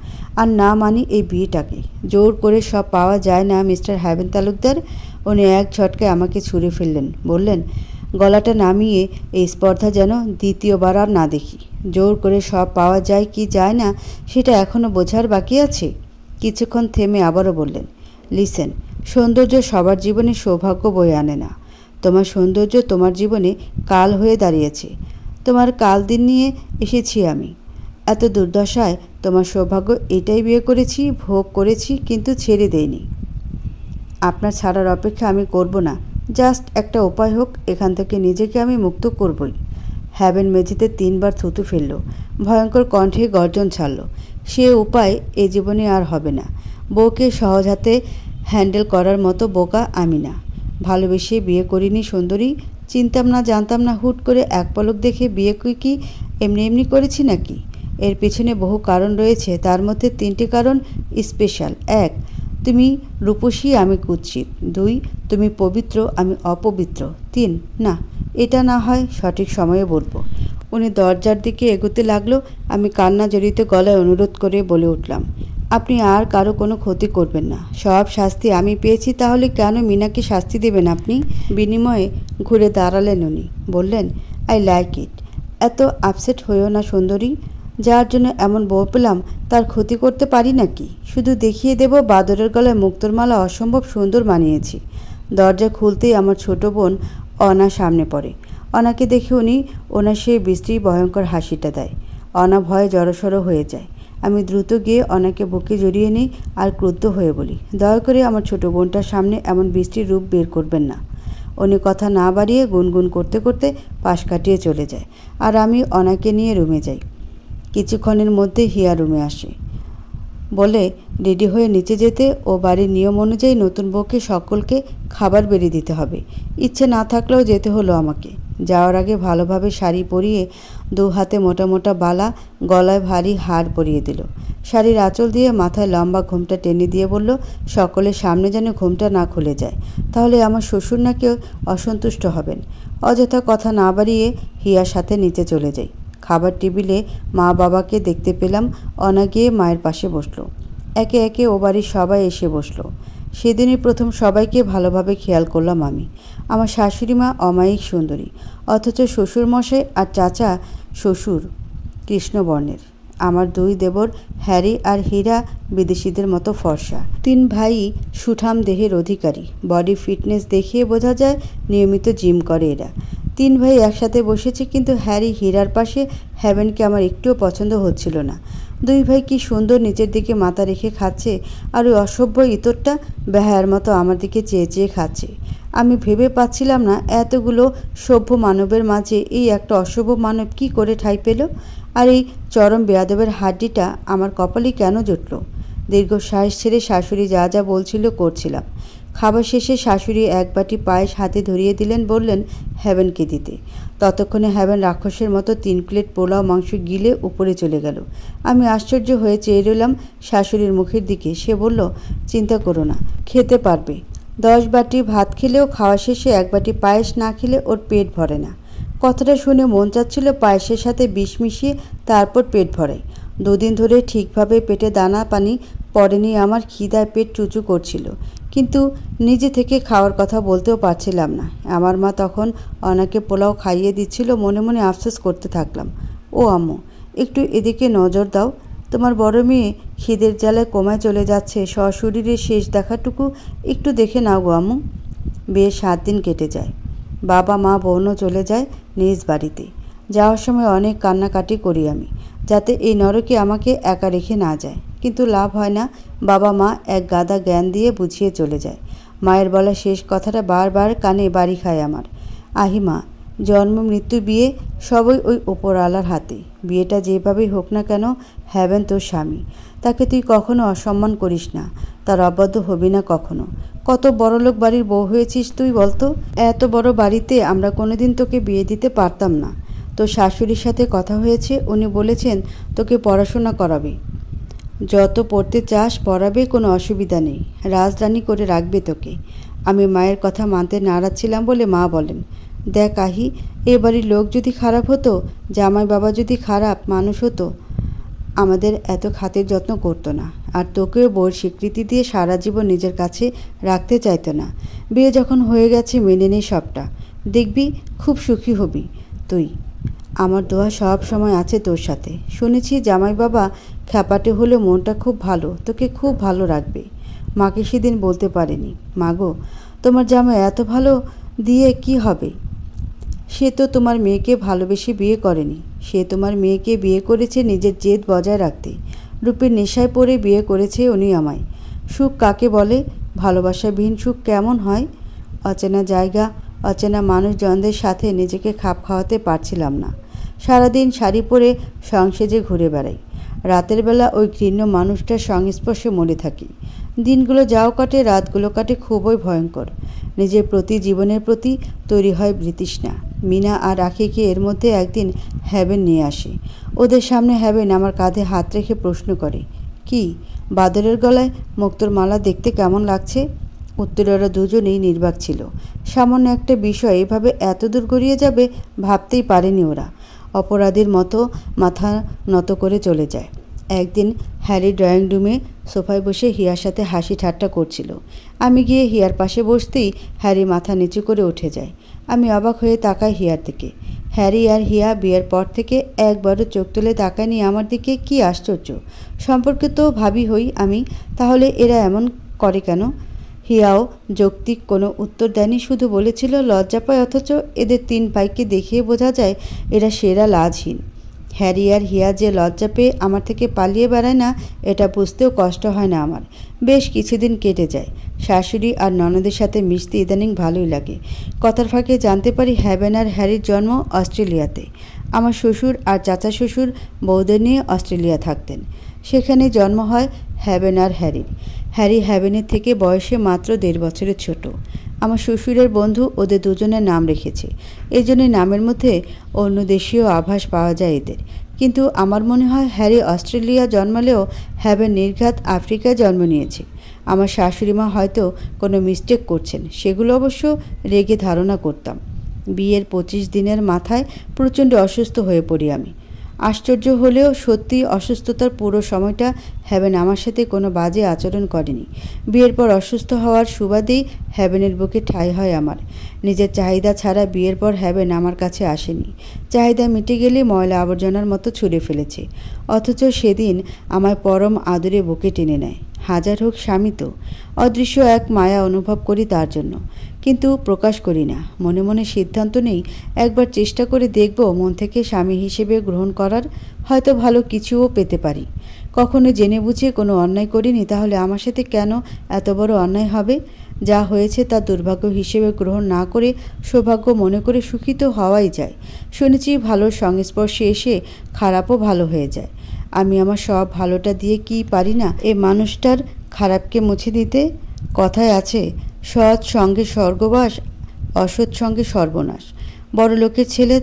আর না মানি এই বিয়েটাকে জোর করে সব পাওয়া যায় না মিস্টার হ্যাভেন তালুকদার উনি এক ঝটকে আমাকে ছুঁড়ে ফেললেন বললেন গলাটা নামিয়ে এই স্পর্ধা যেন দ্বিতীয়বার আর না দেখি জোর করে সব পাওয়া যায় কি যায় না সেটা এখনও বোঝার বাকি আছে কিছুক্ষণ থেমে আবারও বললেন লিসেন সৌন্দর্য সবার জীবনে সৌভাগ্য বয়ে আনে না তোমার সৌন্দর্য তোমার জীবনে কাল হয়ে দাঁড়িয়েছে তোমার কাল দিন নিয়ে এসেছি আমি এত দুর্দশায় তোমার সৌভাগ্য এটাই বিয়ে করেছি ভোগ করেছি কিন্তু ছেড়ে দেয়নি আপনার ছাড়ার অপেক্ষা আমি করব না জাস্ট একটা উপায় হোক এখান থেকে নিজেকে আমি মুক্ত করবই হ্যাবেন মেঝেতে তিনবার থুতু ফেলল ভয়ঙ্কর কণ্ঠে গর্জন ছাড়ল সে উপায় এ জীবনে আর হবে না বউকে সহজ হাতে হ্যান্ডেল করার মতো বোকা আমি না ভালোবেসে বিয়ে করিনি সুন্দরী চিনতাম না জানতাম না হুট করে এক পলক দেখে বিয়ে কি এমনি এমনি করেছি নাকি এর পেছনে বহু কারণ রয়েছে তার মধ্যে তিনটি কারণ স্পেশাল এক তুমি রূপসী আমি কুৎসিত দুই তুমি পবিত্র আমি অপবিত্র তিন না এটা না হয় সঠিক সময়ে বলবো উনি দরজার দিকে এগোতে লাগলো আমি কান্না জড়িত গলায় অনুরোধ করে বলে উঠলাম আপনি আর কারো কোনো ক্ষতি করবেন না সব শাস্তি আমি পেয়েছি তাহলে কেন মিনাকে শাস্তি দেবেন আপনি বিনিময়ে ঘুরে দাঁড়ালেন উনি বললেন আই লাইক ইট এত আপসেট হইও না সুন্দরী যার জন্য এমন বউ পেলাম তার ক্ষতি করতে পারি নাকি শুধু দেখিয়ে দেব বাদরের গলায় মুক্তোর মালা অসম্ভব সুন্দর মানিয়েছি দরজা খুলতেই আমার ছোট বোন অনা সামনে পড়ে অনাকে দেখে উনি ওনার সেই বিস্ত্রী ভয়ঙ্কর হাসিটা দেয় অনা ভয়ে জড়োসড়ো হয়ে যায় আমি দ্রুত গিয়ে অনাকে বুকে জড়িয়ে নিই আর ক্রুদ্ধ হয়ে বলি দয়া করে আমার ছোট বোনটার সামনে এমন বৃষ্টির রূপ বের করবেন না উনি কথা না বাড়িয়ে গুনগুন করতে করতে পাশ কাটিয়ে চলে যায় আর আমি অনাকে নিয়ে রুমে যাই কিছুক্ষণের মধ্যে হিয়া রুমে আসে বলে রেডি হয়ে নিচে যেতে ও বাড়ির নিয়ম অনুযায়ী নতুন বউকে সকলকে খাবার বেরিয়ে দিতে হবে ইচ্ছে না থাকলেও যেতে হলো আমাকে যাওয়ার আগে ভালোভাবে শাড়ি পরিয়ে দু হাতে মোটা মোটা বালা গলায় ভারী হার পরিয়ে দিল শাড়ির আঁচল দিয়ে মাথায় লম্বা ঘুমটা টেনে দিয়ে বলল সকলের সামনে যেন ঘুমটা না খুলে যায় তাহলে আমার শ্বশুর নাকি অসন্তুষ্ট হবেন অযথা কথা না বাড়িয়ে হিয়ার সাথে নিচে চলে যাই খাবার টেবিলে মা বাবাকে দেখতে পেলাম অনা মায়ের পাশে বসলো একে একে ও বাড়ির সবাই এসে বসলো সেদিনই প্রথম সবাইকে ভালোভাবে খেয়াল করলাম আমি আমার শাশুড়ি মা অমায়িক সুন্দরী অথচ শ্বশুরমশাই আর চাচা শ্বশুর কৃষ্ণবর্ণের আমার দুই দেবর হ্যারি আর হীরা বিদেশিদের মতো ফর্সা তিন ভাই সুঠাম দেহের অধিকারী বডি ফিটনেস দেখিয়ে বোঝা যায় নিয়মিত জিম করে এরা তিন ভাই একসাথে বসেছে কিন্তু হ্যারি হীরার পাশে হ্যাভেনকে আমার একটুও পছন্দ হচ্ছিল না দুই ভাই কি সুন্দর নিচের দিকে মাথা রেখে খাচ্ছে আর ওই অসভ্য ইতরটা বেহায়ার মতো আমার দিকে চেয়ে চেয়ে খাচ্ছে আমি ভেবে পাচ্ছিলাম না এতগুলো সভ্য মানবের মাঝে এই একটা অসভ্য মানব কি করে ঠাই পেল আর এই চরম বেয়াদবের হাড্ডিটা আমার কপালে কেন জুটল দীর্ঘশ্বাস ছেড়ে শাশুড়ি যা যা বলছিল করছিলাম খাবার শেষে শাশুড়ি এক বাটি পায়েস হাতে ধরিয়ে দিলেন বললেন হ্যাভেনকে দিতে ততক্ষণে হ্যাভেন রাক্ষসের মতো তিন প্লেট পোলাও মাংস গিলে উপরে চলে গেল আমি আশ্চর্য হয়ে চেয়ে রইলাম শাশুড়ির মুখের দিকে সে বলল চিন্তা করো না খেতে পারবে দশ বাটি ভাত খেলেও খাওয়া শেষে এক বাটি পায়েস না খেলে ওর পেট ভরে না কথাটা শুনে মন চাচ্ছিল পায়েসের সাথে বিষ মিশিয়ে তারপর পেট ভরে দুদিন ধরে ঠিকভাবে পেটে দানা পানি পড়েনি আমার খিদায় পেট চুচু করছিল কিন্তু নিজে থেকে খাওয়ার কথা বলতেও পারছিলাম না আমার মা তখন অনাকে পোলাও খাইয়ে দিচ্ছিল মনে মনে আফসোস করতে থাকলাম ও আম্মু একটু এদিকে নজর দাও তোমার বড় মেয়ে খিদের জ্বালায় কমায় চলে যাচ্ছে সশরীরের শেষ দেখাটুকু একটু দেখে নাও গো আম্মু বিয়ে সাত দিন কেটে যায় বাবা মা বোনও চলে যায় নিজ বাড়িতে যাওয়ার সময় অনেক কান্নাকাটি করি আমি যাতে এই নরকে আমাকে একা রেখে না যায় কিন্তু লাভ হয় না বাবা মা এক গাদা জ্ঞান দিয়ে বুঝিয়ে চলে যায় মায়ের বলা শেষ কথাটা বারবার কানে বাড়ি খায় আমার আহি মা জন্ম মৃত্যু বিয়ে সবই ওই ওপরওয়ালার হাতে বিয়েটা যেভাবেই হোক না কেন হ্যাবেন তোর স্বামী তাকে তুই কখনো অসম্মান করিস না তার অবাধ্য হবি না কখনো কত বড়লোক বাড়ির বউ হয়েছিস তুই বলতো এত বড় বাড়িতে আমরা কোনোদিন তোকে বিয়ে দিতে পারতাম না তো শাশুড়ির সাথে কথা হয়েছে উনি বলেছেন তোকে পড়াশোনা করাবে যত পড়তে চাস পড়াবে কোনো অসুবিধা নেই রাজরানি করে রাখবে তোকে আমি মায়ের কথা মানতে নারাজ ছিলাম বলে মা বলেন দেখ আহি এ বাড়ির লোক যদি খারাপ হতো জামাই বাবা যদি খারাপ মানুষ হতো আমাদের এত খাতের যত্ন করতো না আর তোকেও বোর স্বীকৃতি দিয়ে সারা জীবন নিজের কাছে রাখতে চাইতো না বিয়ে যখন হয়ে গেছে মেনে নেই সবটা দেখবি খুব সুখী হবি তুই আমার দোয়া সব সময় আছে তোর সাথে শুনেছি জামাই বাবা খ্যাপাটে হলে মনটা খুব ভালো তোকে খুব ভালো রাখবে মাকে সেদিন বলতে পারেনি মাগো তোমার জামাই এত ভালো দিয়ে কি হবে সে তো তোমার মেয়েকে ভালোবেসে বিয়ে করেনি সে তোমার মেয়েকে বিয়ে করেছে নিজের জেদ বজায় রাখতে রূপের নেশায় পড়ে বিয়ে করেছে উনি আমায় সুখ কাকে বলে ভালোবাসাবিহীন সুখ কেমন হয় অচেনা জায়গা অচেনা মানুষজনদের সাথে নিজেকে খাপ খাওয়াতে পারছিলাম না সারাদিন শাড়ি পরে সংসেজে ঘুরে বেড়াই রাতের বেলা ওই ঘৃণ্য মানুষটার সংস্পর্শে মরে থাকি দিনগুলো যাও কাটে রাতগুলো কাটে খুবই ভয়ঙ্কর নিজের প্রতি জীবনের প্রতি তৈরি হয় বৃতৃষ্ণা মিনা আর রাখিকে এর মধ্যে একদিন হ্যাবেন নিয়ে আসে ওদের সামনে হ্যাবেন আমার কাঁধে হাত রেখে প্রশ্ন করে কি বাদরের গলায় মুক্তোর মালা দেখতে কেমন লাগছে উত্তরে ওরা দুজনেই নির্বাক ছিল সামান্য একটা বিষয় এভাবে এত দূর গড়িয়ে যাবে ভাবতেই পারেনি ওরা অপরাধীর মতো মাথা নত করে চলে যায় একদিন হ্যারি ড্রয়িং রুমে সোফায় বসে হিয়ার সাথে হাসি ঠাট্টা করছিল আমি গিয়ে হিয়ার পাশে বসতেই হ্যারি মাথা নিচু করে উঠে যায় আমি অবাক হয়ে তাকাই হিয়ার দিকে হ্যারি আর হিয়া বিয়ের পর থেকে একবারও চোখ তুলে তাকায়নি আমার দিকে কি আশ্চর্য সম্পর্কে তো ভাবি হই আমি তাহলে এরা এমন করে কেন হিয়াও যৌক্তিক কোনো উত্তর দেয়নি শুধু বলেছিল লজ্জা পায় অথচ এদের তিন ভাইকে দেখিয়ে বোঝা যায় এরা সেরা লাজহীন হ্যারি আর হিয়া যে লজ্জা পেয়ে আমার থেকে পালিয়ে বেড়ায় না এটা বুঝতেও কষ্ট হয় না আমার বেশ কিছুদিন কেটে যায় শাশুড়ি আর ননদের সাথে মিশতে ইদানিং ভালোই লাগে কথার ফাঁকে জানতে পারি হ্যাবেন আর হ্যারির জন্ম অস্ট্রেলিয়াতে আমার শ্বশুর আর চাচা শ্বশুর বৌদের নিয়ে অস্ট্রেলিয়া থাকতেন সেখানে জন্ম হয় হ্যাবেন আর হ্যারির হ্যারি হ্যাবেনের থেকে বয়সে মাত্র দেড় বছরের ছোট আমার শ্বশুরের বন্ধু ওদের দুজনের নাম রেখেছে এই জন্য নামের মধ্যে অন্য দেশীয় আভাস পাওয়া যায় এদের কিন্তু আমার মনে হয় হ্যারি অস্ট্রেলিয়া জন্মালেও হ্যাবেন নির্ঘাত আফ্রিকায় জন্ম নিয়েছে আমার শাশুড়িমা হয়তো কোনো মিস্টেক করছেন সেগুলো অবশ্য রেগে ধারণা করতাম বিয়ের পঁচিশ দিনের মাথায় প্রচণ্ড অসুস্থ হয়ে পড়ি আমি আশ্চর্য হলেও সত্যি অসুস্থতার পুরো সময়টা হ্যাভেন আমার সাথে কোনো বাজে আচরণ করেনি বিয়ের পর অসুস্থ হওয়ার সুবাদেই হ্যাভেনের বুকে ঠাঁই হয় আমার নিজের চাহিদা ছাড়া বিয়ের পর হ্যাভেন আমার কাছে আসেনি চাহিদা মিটে গেলে ময়লা আবর্জনার মতো ছুঁড়ে ফেলেছে অথচ সেদিন আমার পরম আদরে বুকে টেনে নেয় হাজার হোক স্বামী তো অদৃশ্য এক মায়া অনুভব করি তার জন্য কিন্তু প্রকাশ করি না মনে মনে সিদ্ধান্ত নেই একবার চেষ্টা করে দেখব মন থেকে স্বামী হিসেবে গ্রহণ করার হয়তো ভালো কিছুও পেতে পারি কখনো জেনে বুঝে কোনো অন্যায় করিনি তাহলে আমার সাথে কেন এত বড় অন্যায় হবে যা হয়েছে তা দুর্ভাগ্য হিসেবে গ্রহণ না করে সৌভাগ্য মনে করে সুখিত হওয়াই যায় শুনেছি ভালো সংস্পর্শে এসে খারাপও ভালো হয়ে যায় আমি আমার সব ভালোটা দিয়ে কি পারি না এ মানুষটার খারাপকে মুছে দিতে কথায় আছে সৎ সঙ্গে স্বর্গবাস অসৎ সঙ্গে সর্বনাশ বড়লোকের ছেলে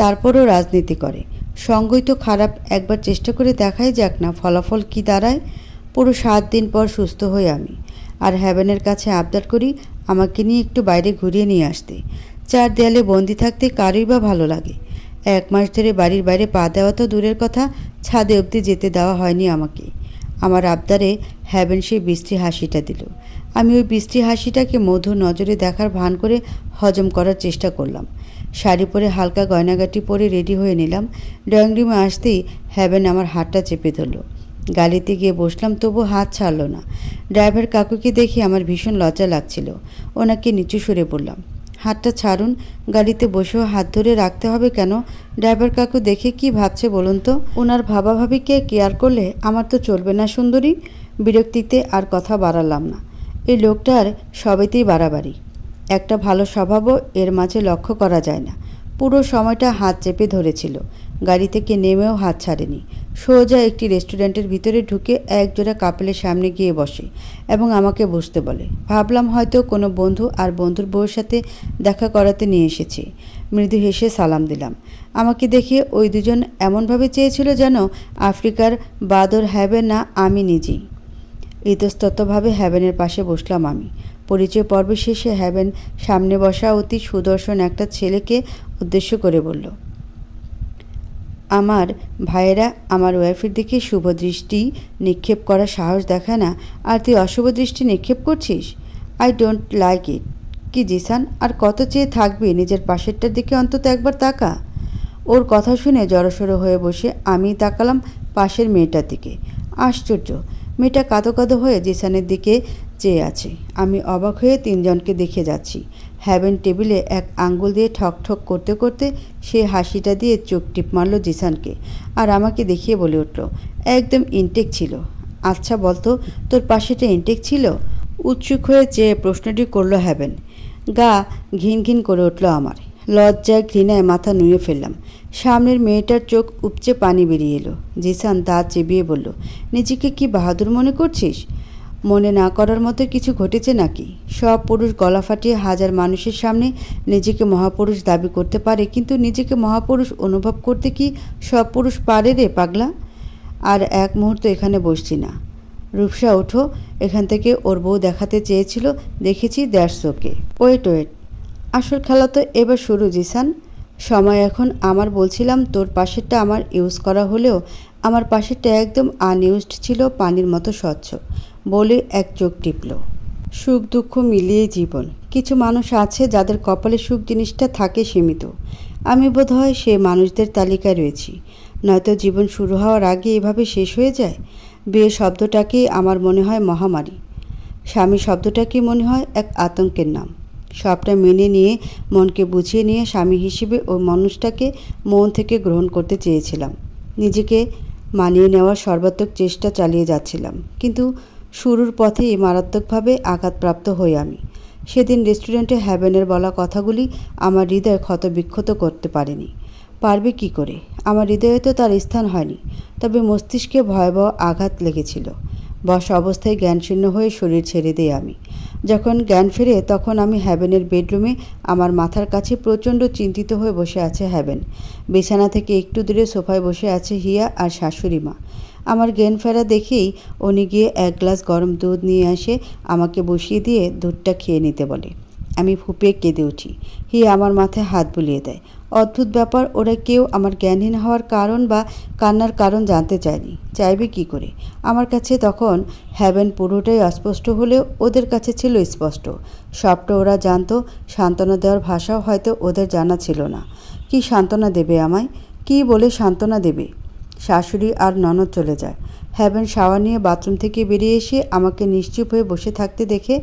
তারপরও রাজনীতি করে সঙ্গই তো খারাপ একবার চেষ্টা করে দেখাই যাক না ফলাফল কি দাঁড়ায় পুরো সাত দিন পর সুস্থ হই আমি আর হ্যাভেনের কাছে আবদার করি আমাকে নিয়ে একটু বাইরে ঘুরিয়ে নিয়ে আসতে চার দেয়ালে বন্দি থাকতে কারই বা ভালো লাগে এক মাস ধরে বাড়ির বাইরে পা দেওয়া তো দূরের কথা ছাদে অবধি যেতে দেওয়া হয়নি আমাকে আমার আবদারে হ্যাবেন সেই বৃষ্টি হাসিটা দিল আমি ওই বৃষ্টি হাসিটাকে মধুর নজরে দেখার ভান করে হজম করার চেষ্টা করলাম শাড়ি পরে হালকা গয়নাগাটি পরে রেডি হয়ে নিলাম ড্রয়িং রুমে আসতেই হ্যাবেন আমার হাতটা চেপে ধরল গালিতে গিয়ে বসলাম তবু হাত ছাড়ল না ড্রাইভার কাকুকে দেখে আমার ভীষণ লজ্জা লাগছিল ওনাকে নিচু সরে পড়লাম হাতটা ছাড়ুন গাড়িতে বসেও হাত ধরে রাখতে হবে কেন ড্রাইভার কাকু দেখে কি ভাবছে বলুন তো ওনার ভাবাভাবিকে কেয়ার করলে আমার তো চলবে না সুন্দরী বিরক্তিতে আর কথা বাড়ালাম না এই লোকটার সবেতেই বাড়াবাড়ি একটা ভালো স্বভাবও এর মাঝে লক্ষ্য করা যায় না পুরো সময়টা হাত চেপে ধরেছিল গাড়ি থেকে নেমেও হাত ছাড়েনি সোজা একটি রেস্টুরেন্টের ভিতরে ঢুকে একজোড়া কাপেলের সামনে গিয়ে বসে এবং আমাকে বসতে বলে ভাবলাম হয়তো কোনো বন্ধু আর বন্ধুর বউয়ের সাথে দেখা করাতে নিয়ে এসেছে মৃদু হেসে সালাম দিলাম আমাকে দেখে ওই দুজন এমনভাবে চেয়েছিল যেন আফ্রিকার বাদর হ্যাবে না আমি নিজেই ইতস্ততভাবে হ্যাবেনের পাশে বসলাম আমি পরিচয় পর্ব শেষে হ্যাবেন সামনে বসা অতি সুদর্শন একটা ছেলেকে উদ্দেশ্য করে বলল আমার ভাইয়েরা আমার ওয়াইফের দিকে শুভ দৃষ্টি নিক্ষেপ করার সাহস দেখে না আর তুই অশুভ দৃষ্টি নিক্ষেপ করছিস আই ডোন্ট লাইক ইট কি জিসান আর কত চেয়ে থাকবি নিজের পাশেরটার দিকে অন্তত একবার তাকা ওর কথা শুনে জড়সড়ো হয়ে বসে আমি তাকালাম পাশের মেয়েটার দিকে আশ্চর্য মেয়েটা কাদো কাদো হয়ে জিসানের দিকে চেয়ে আছে আমি অবাক হয়ে তিনজনকে দেখে যাচ্ছি হ্যাভেন টেবিলে এক আঙ্গুল দিয়ে ঠক ঠক করতে করতে সে হাসিটা দিয়ে চোখ টিপ মারল জিসানকে আর আমাকে দেখিয়ে বলে উঠল একদম ইনটেক ছিল আচ্ছা বলতো তোর পাশেটা ইনটেক ছিল উৎসুক হয়ে যে প্রশ্নটি করলো হ্যাভেন গা ঘিন ঘিন করে উঠল আমার লজ্জায় ঘৃণায় মাথা নুয়ে ফেললাম সামনের মেয়েটার চোখ উপচে পানি বেরিয়ে এলো জিসান দাঁত চেবিয়ে বলল নিজেকে কি বাহাদুর মনে করছিস মনে না করার মতো কিছু ঘটেছে নাকি সব পুরুষ গলা ফাটিয়ে হাজার মানুষের সামনে নিজেকে মহাপুরুষ দাবি করতে পারে কিন্তু নিজেকে মহাপুরুষ অনুভব করতে কি সব পুরুষ পারে রে পাগলা আর এক মুহূর্ত এখানে বসছি না রূপসা ওঠো এখান থেকে ওর বউ দেখাতে চেয়েছিল দেখেছি দেড়শোকে ওয়েট ওয়েট আসল খেলা তো এবার শুরু জিসান সময় এখন আমার বলছিলাম তোর পাশেরটা আমার ইউজ করা হলেও আমার পাশেরটা একদম আনইউজড ছিল পানির মতো স্বচ্ছ বলে এক চোখ টিপল সুখ দুঃখ মিলিয়ে জীবন কিছু মানুষ আছে যাদের কপালে সুখ জিনিসটা থাকে সীমিত আমি বোধহয় সে মানুষদের তালিকায় রয়েছি নয়তো জীবন শুরু হওয়ার আগে এভাবে শেষ হয়ে যায় বিয়ে শব্দটাকে আমার মনে হয় মহামারী স্বামী শব্দটাকে মনে হয় এক আতঙ্কের নাম সবটা মেনে নিয়ে মনকে বুঝিয়ে নিয়ে স্বামী হিসেবে ও মানুষটাকে মন থেকে গ্রহণ করতে চেয়েছিলাম নিজেকে মানিয়ে নেওয়ার সর্বাত্মক চেষ্টা চালিয়ে যাচ্ছিলাম কিন্তু শুরুর পথেই মারাত্মকভাবে আঘাতপ্রাপ্ত হই আমি সেদিন রেস্টুরেন্টে হ্যাভেনের বলা কথাগুলি আমার হৃদয় ক্ষতবিক্ষত করতে পারেনি পারবে কি করে আমার হৃদয়ে তো তার স্থান হয়নি তবে মস্তিষ্কে ভয়াবহ আঘাত লেগেছিল বস অবস্থায় জ্ঞানশূন্য হয়ে শরীর ছেড়ে দিই আমি যখন জ্ঞান ফেরে তখন আমি হ্যাভেনের বেডরুমে আমার মাথার কাছে প্রচণ্ড চিন্তিত হয়ে বসে আছে হ্যাভেন বিছানা থেকে একটু দূরে সোফায় বসে আছে হিয়া আর শাশুড়ি মা আমার জ্ঞান ফেরা দেখেই উনি গিয়ে এক গ্লাস গরম দুধ নিয়ে আসে আমাকে বসিয়ে দিয়ে দুধটা খেয়ে নিতে বলে আমি ফুপে কেঁদে উঠি হি আমার মাথায় হাত বুলিয়ে দেয় অদ্ভুত ব্যাপার ওরা কেউ আমার জ্ঞানহীন হওয়ার কারণ বা কান্নার কারণ জানতে চায়নি চাইবে কি করে আমার কাছে তখন হ্যাভেন পুরোটাই অস্পষ্ট হলেও ওদের কাছে ছিল স্পষ্ট সবটা ওরা জানতো সান্ত্বনা দেওয়ার ভাষাও হয়তো ওদের জানা ছিল না কি সান্ত্বনা দেবে আমায় কি বলে সান্ত্বনা দেবে শাশুড়ি আর ননদ চলে যায় হ্যাভেন শাওয়ার নিয়ে বাথরুম থেকে বেরিয়ে এসে আমাকে নিশ্চুপ হয়ে বসে থাকতে দেখে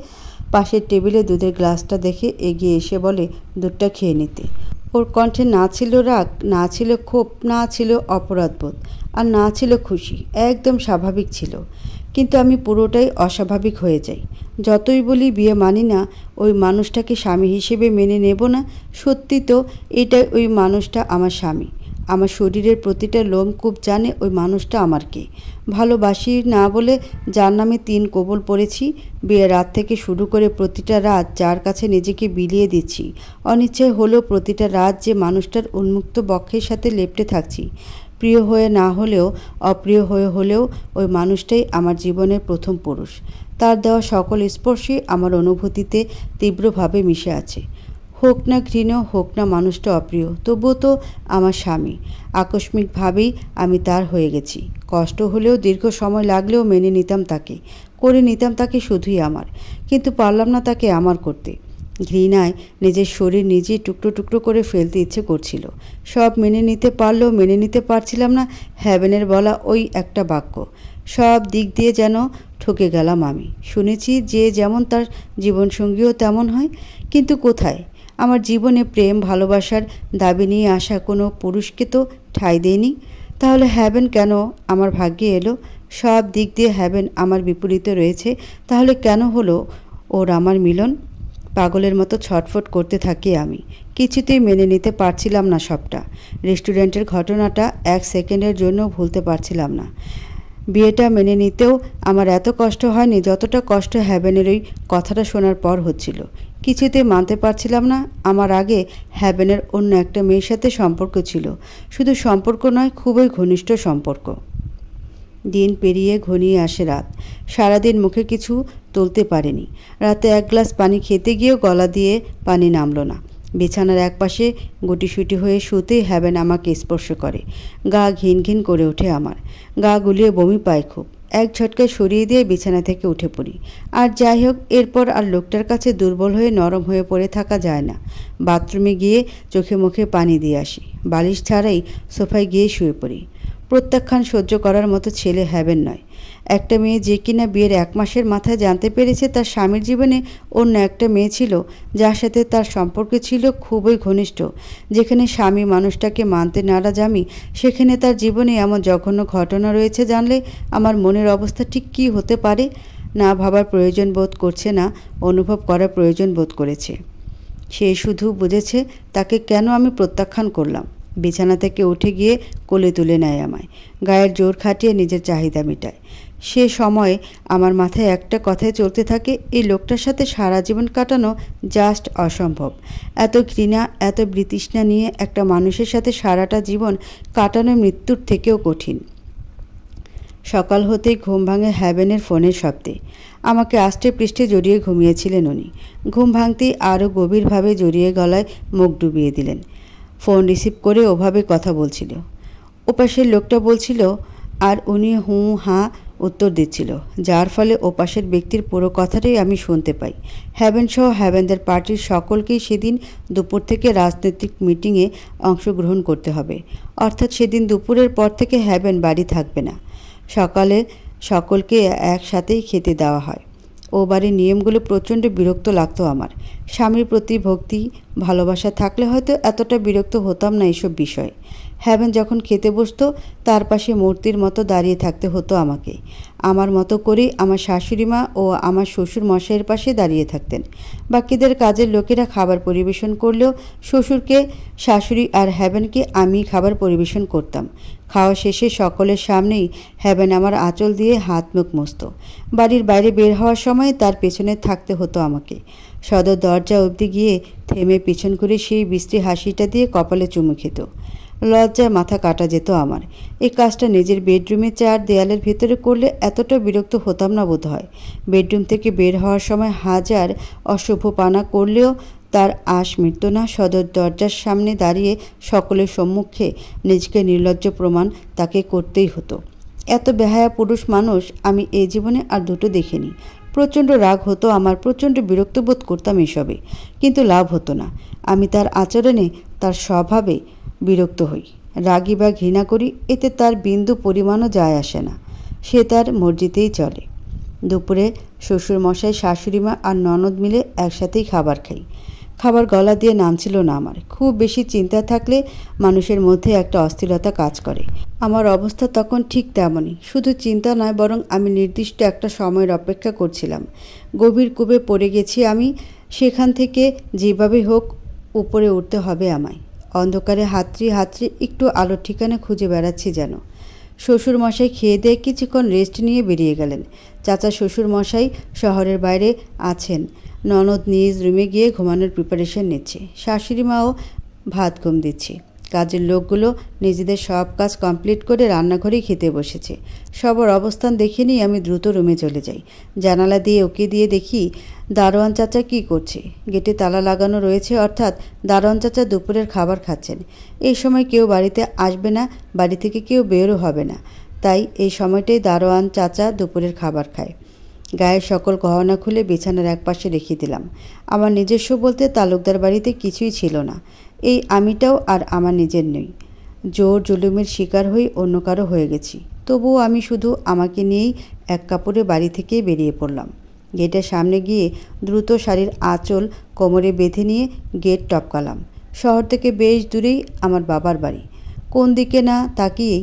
পাশের টেবিলে দুধের গ্লাসটা দেখে এগিয়ে এসে বলে দুধটা খেয়ে নিতে ওর কণ্ঠে না ছিল রাগ না ছিল ক্ষোভ না ছিল অপরাধবোধ আর না ছিল খুশি একদম স্বাভাবিক ছিল কিন্তু আমি পুরোটাই অস্বাভাবিক হয়ে যাই যতই বলি বিয়ে মানি না ওই মানুষটাকে স্বামী হিসেবে মেনে নেব না সত্যি তো এটাই ওই মানুষটা আমার স্বামী আমার শরীরের প্রতিটা লোম খুব জানে ওই মানুষটা আমারকে ভালোবাসি না বলে যার নামে তিন কবল পড়েছি বিয়ে রাত থেকে শুরু করে প্রতিটা রাত যার কাছে নিজেকে বিলিয়ে দিচ্ছি অনিচ্ছে হলেও প্রতিটা রাত যে মানুষটার উন্মুক্ত বক্ষের সাথে লেপটে থাকছি প্রিয় হয়ে না হলেও অপ্রিয় হয়ে হলেও ওই মানুষটাই আমার জীবনের প্রথম পুরুষ তার দেওয়া সকল স্পর্শে আমার অনুভূতিতে তীব্রভাবে মিশে আছে হোক না ঘৃণ হোক না মানুষটা অপ্রিয় তবুও তো আমার স্বামী আকস্মিকভাবেই আমি তার হয়ে গেছি কষ্ট হলেও দীর্ঘ সময় লাগলেও মেনে নিতাম তাকে করে নিতাম তাকে শুধুই আমার কিন্তু পারলাম না তাকে আমার করতে ঘৃণায় নিজের শরীর নিজেই টুকরো টুকরো করে ফেলতে ইচ্ছে করছিল সব মেনে নিতে পারলেও মেনে নিতে পারছিলাম না হ্যাভেনের বলা ওই একটা বাক্য সব দিক দিয়ে যেন ঠকে গেলাম আমি শুনেছি যে যেমন তার জীবনসঙ্গীও তেমন হয় কিন্তু কোথায় আমার জীবনে প্রেম ভালোবাসার দাবি নিয়ে আসা কোনো পুরুষকে তো ঠাঁই দেয়নি তাহলে হ্যাবেন কেন আমার ভাগ্যে এলো সব দিক দিয়ে হ্যাবেন আমার বিপরীতে রয়েছে তাহলে কেন হলো ওর আমার মিলন পাগলের মতো ছটফট করতে থাকি আমি কিছুতেই মেনে নিতে পারছিলাম না সবটা রেস্টুরেন্টের ঘটনাটা এক সেকেন্ডের জন্য ভুলতে পারছিলাম না বিয়েটা মেনে নিতেও আমার এত কষ্ট হয়নি যতটা কষ্ট হ্যাভেনের ওই কথাটা শোনার পর হচ্ছিল কিছুতে মানতে পারছিলাম না আমার আগে হ্যাভেনের অন্য একটা মেয়ের সাথে সম্পর্ক ছিল শুধু সম্পর্ক নয় খুবই ঘনিষ্ঠ সম্পর্ক দিন পেরিয়ে ঘনিয়ে আসে রাত সারাদিন মুখে কিছু তুলতে পারেনি রাতে এক গ্লাস পানি খেতে গিয়েও গলা দিয়ে পানি নামলো না বিছানার একপাশে গুটিসুটি হয়ে শুতে হ্যাবেন আমাকে স্পর্শ করে গা ঘিন ঘিন করে ওঠে আমার গা গুলিয়ে বমি পায় খুব এক ঝটকায় সরিয়ে দিয়ে বিছানা থেকে উঠে পড়ি আর যাই হোক এরপর আর লোকটার কাছে দুর্বল হয়ে নরম হয়ে পড়ে থাকা যায় না বাথরুমে গিয়ে চোখে মুখে পানি দিয়ে আসি বালিশ ছাড়াই সোফায় গিয়ে শুয়ে পড়ি প্রত্যাখ্যান সহ্য করার মতো ছেলে হ্যাবেন নয় একটা মেয়ে যে কিনা বিয়ের এক মাসের মাথায় জানতে পেরেছে তার স্বামীর জীবনে অন্য একটা মেয়ে ছিল যার সাথে তার সম্পর্ক ছিল খুবই ঘনিষ্ঠ যেখানে স্বামী মানুষটাকে মানতে নারাজ আমি সেখানে তার জীবনে এমন জঘন্য ঘটনা রয়েছে জানলে আমার মনের অবস্থা ঠিক কী হতে পারে না ভাবার প্রয়োজন বোধ করছে না অনুভব করার প্রয়োজন বোধ করেছে সে শুধু বুঝেছে তাকে কেন আমি প্রত্যাখ্যান করলাম বিছানা থেকে উঠে গিয়ে কোলে তুলে নেয় আমায় গায়ের জোর খাটিয়ে নিজের চাহিদা মেটায় সে সময় আমার মাথায় একটা কথাই চলতে থাকে এই লোকটার সাথে সারা জীবন কাটানো জাস্ট অসম্ভব এত ঘৃণা এত বিতৃষ্ণা নিয়ে একটা মানুষের সাথে সারাটা জীবন কাটানো মৃত্যুর থেকেও কঠিন সকাল হতেই ঘুম ভাঙে হ্যাবেনের ফোনের শব্দে আমাকে আষ্টে পৃষ্ঠে জড়িয়ে ঘুমিয়েছিলেন উনি ঘুম ভাঙতেই আরও গভীরভাবে জড়িয়ে গলায় মুখ ডুবিয়ে দিলেন ফোন রিসিভ করে ওভাবে কথা বলছিল ওপাশের লোকটা বলছিল আর উনি হুঁ হাঁ উত্তর দিচ্ছিল যার ফলে ও পাশের ব্যক্তির পুরো কথাটাই আমি শুনতে পাই হ্যাভেন সহ হ্যাভেনদের পার্টির সকলকেই সেদিন দুপুর থেকে রাজনৈতিক মিটিংয়ে অংশগ্রহণ করতে হবে অর্থাৎ সেদিন দুপুরের পর থেকে হ্যাভেন বাড়ি থাকবে না সকালে সকলকে একসাথেই খেতে দেওয়া হয় ও বাড়ির নিয়মগুলো প্রচণ্ড বিরক্ত লাগতো আমার স্বামীর প্রতি ভক্তি ভালোবাসা থাকলে হয়তো এতটা বিরক্ত হতাম না এসব বিষয়ে হ্যাভেন যখন খেতে বসতো তার পাশে মূর্তির মতো দাঁড়িয়ে থাকতে হতো আমাকে আমার মতো করেই আমার শাশুড়ি মা ও আমার শ্বশুর মশাইয়ের পাশে দাঁড়িয়ে থাকতেন বাকিদের কাজের লোকেরা খাবার পরিবেশন করলেও শ্বশুরকে শাশুড়ি আর হ্যাভেনকে আমি খাবার পরিবেশন করতাম খাওয়া শেষে সকলের সামনেই হ্যাভেন আমার আঁচল দিয়ে হাত মুখ মস্ত বাড়ির বাইরে বের হওয়ার সময় তার পেছনে থাকতে হতো আমাকে সদর দরজা অবধি গিয়ে থেমে পিছন করে সেই বৃষ্টি হাসিটা দিয়ে কপালে চুমু খেত লজ্জায় মাথা কাটা যেত আমার এই কাজটা নিজের বেডরুমে চার দেয়ালের ভেতরে করলে এতটা বিরক্ত হতাম না বোধ হয় বেডরুম থেকে বের হওয়ার সময় হাজার অশুভ পানা করলেও তার আশ মৃত্যু না সদর দরজার সামনে দাঁড়িয়ে সকলের সম্মুখে নিজেকে নির্লজ্জ প্রমাণ তাকে করতেই হতো এত বেহায়া পুরুষ মানুষ আমি এই জীবনে আর দুটো দেখিনি প্রচণ্ড রাগ হতো আমার প্রচণ্ড বিরক্ত বোধ করতাম এসবে কিন্তু লাভ হতো না আমি তার আচরণে তার স্বভাবে বিরক্ত হই রাগি বা ঘৃণা করি এতে তার বিন্দু পরিমাণও যায় আসে না সে তার মর্জিতেই চলে দুপুরে শ্বশুরমশাই শাশুড়িমা আর ননদ মিলে একসাথেই খাবার খাই খাবার গলা দিয়ে নামছিল না আমার খুব বেশি চিন্তা থাকলে মানুষের মধ্যে একটা অস্থিরতা কাজ করে আমার অবস্থা তখন ঠিক তেমনই শুধু চিন্তা নয় বরং আমি নির্দিষ্ট একটা সময়ের অপেক্ষা করছিলাম গভীর কূপে পড়ে গেছি আমি সেখান থেকে যেভাবে হোক উপরে উঠতে হবে আমায় অন্ধকারে হাতড়ি হাতড়ি একটু আলোর ঠিকানা খুঁজে বেড়াচ্ছি যেন শ্বশুর মশাই খেয়ে দিয়ে কিছুক্ষণ রেস্ট নিয়ে বেরিয়ে গেলেন চাচা শ্বশুর মশাই শহরের বাইরে আছেন ননদ নিজ রুমে গিয়ে ঘুমানোর প্রিপারেশন নিচ্ছে শাশুড়ি মাও ভাত ঘুম দিচ্ছে কাজের লোকগুলো নিজেদের সব কাজ কমপ্লিট করে রান্নাঘরেই খেতে বসেছে সবার অবস্থান দেখে নিয়ে আমি দ্রুত রুমে চলে যাই জানালা দিয়ে ওকে দিয়ে দেখি দারোয়ান চাচা কি করছে গেটে তালা লাগানো রয়েছে অর্থাৎ দারোয়ান চাচা দুপুরের খাবার খাচ্ছেন এই সময় কেউ বাড়িতে আসবে না বাড়ি থেকে কেউ বেরও হবে না তাই এই সময়টাই দারোয়ান চাচা দুপুরের খাবার খায় গায়ের সকল গহনা খুলে বিছানার একপাশে রেখে দিলাম আমার নিজস্ব বলতে তালুকদার বাড়িতে কিছুই ছিল না এই আমিটাও আর আমার নিজের নই জোর জুলুমের শিকার হয়ে অন্য কারো হয়ে গেছি তবুও আমি শুধু আমাকে নিয়েই এক কাপড়ে বাড়ি থেকে বেরিয়ে পড়লাম গেটের সামনে গিয়ে দ্রুত শাড়ির আঁচল কোমরে বেঁধে নিয়ে গেট টপকালাম শহর থেকে বেশ দূরেই আমার বাবার বাড়ি কোন দিকে না তাকিয়েই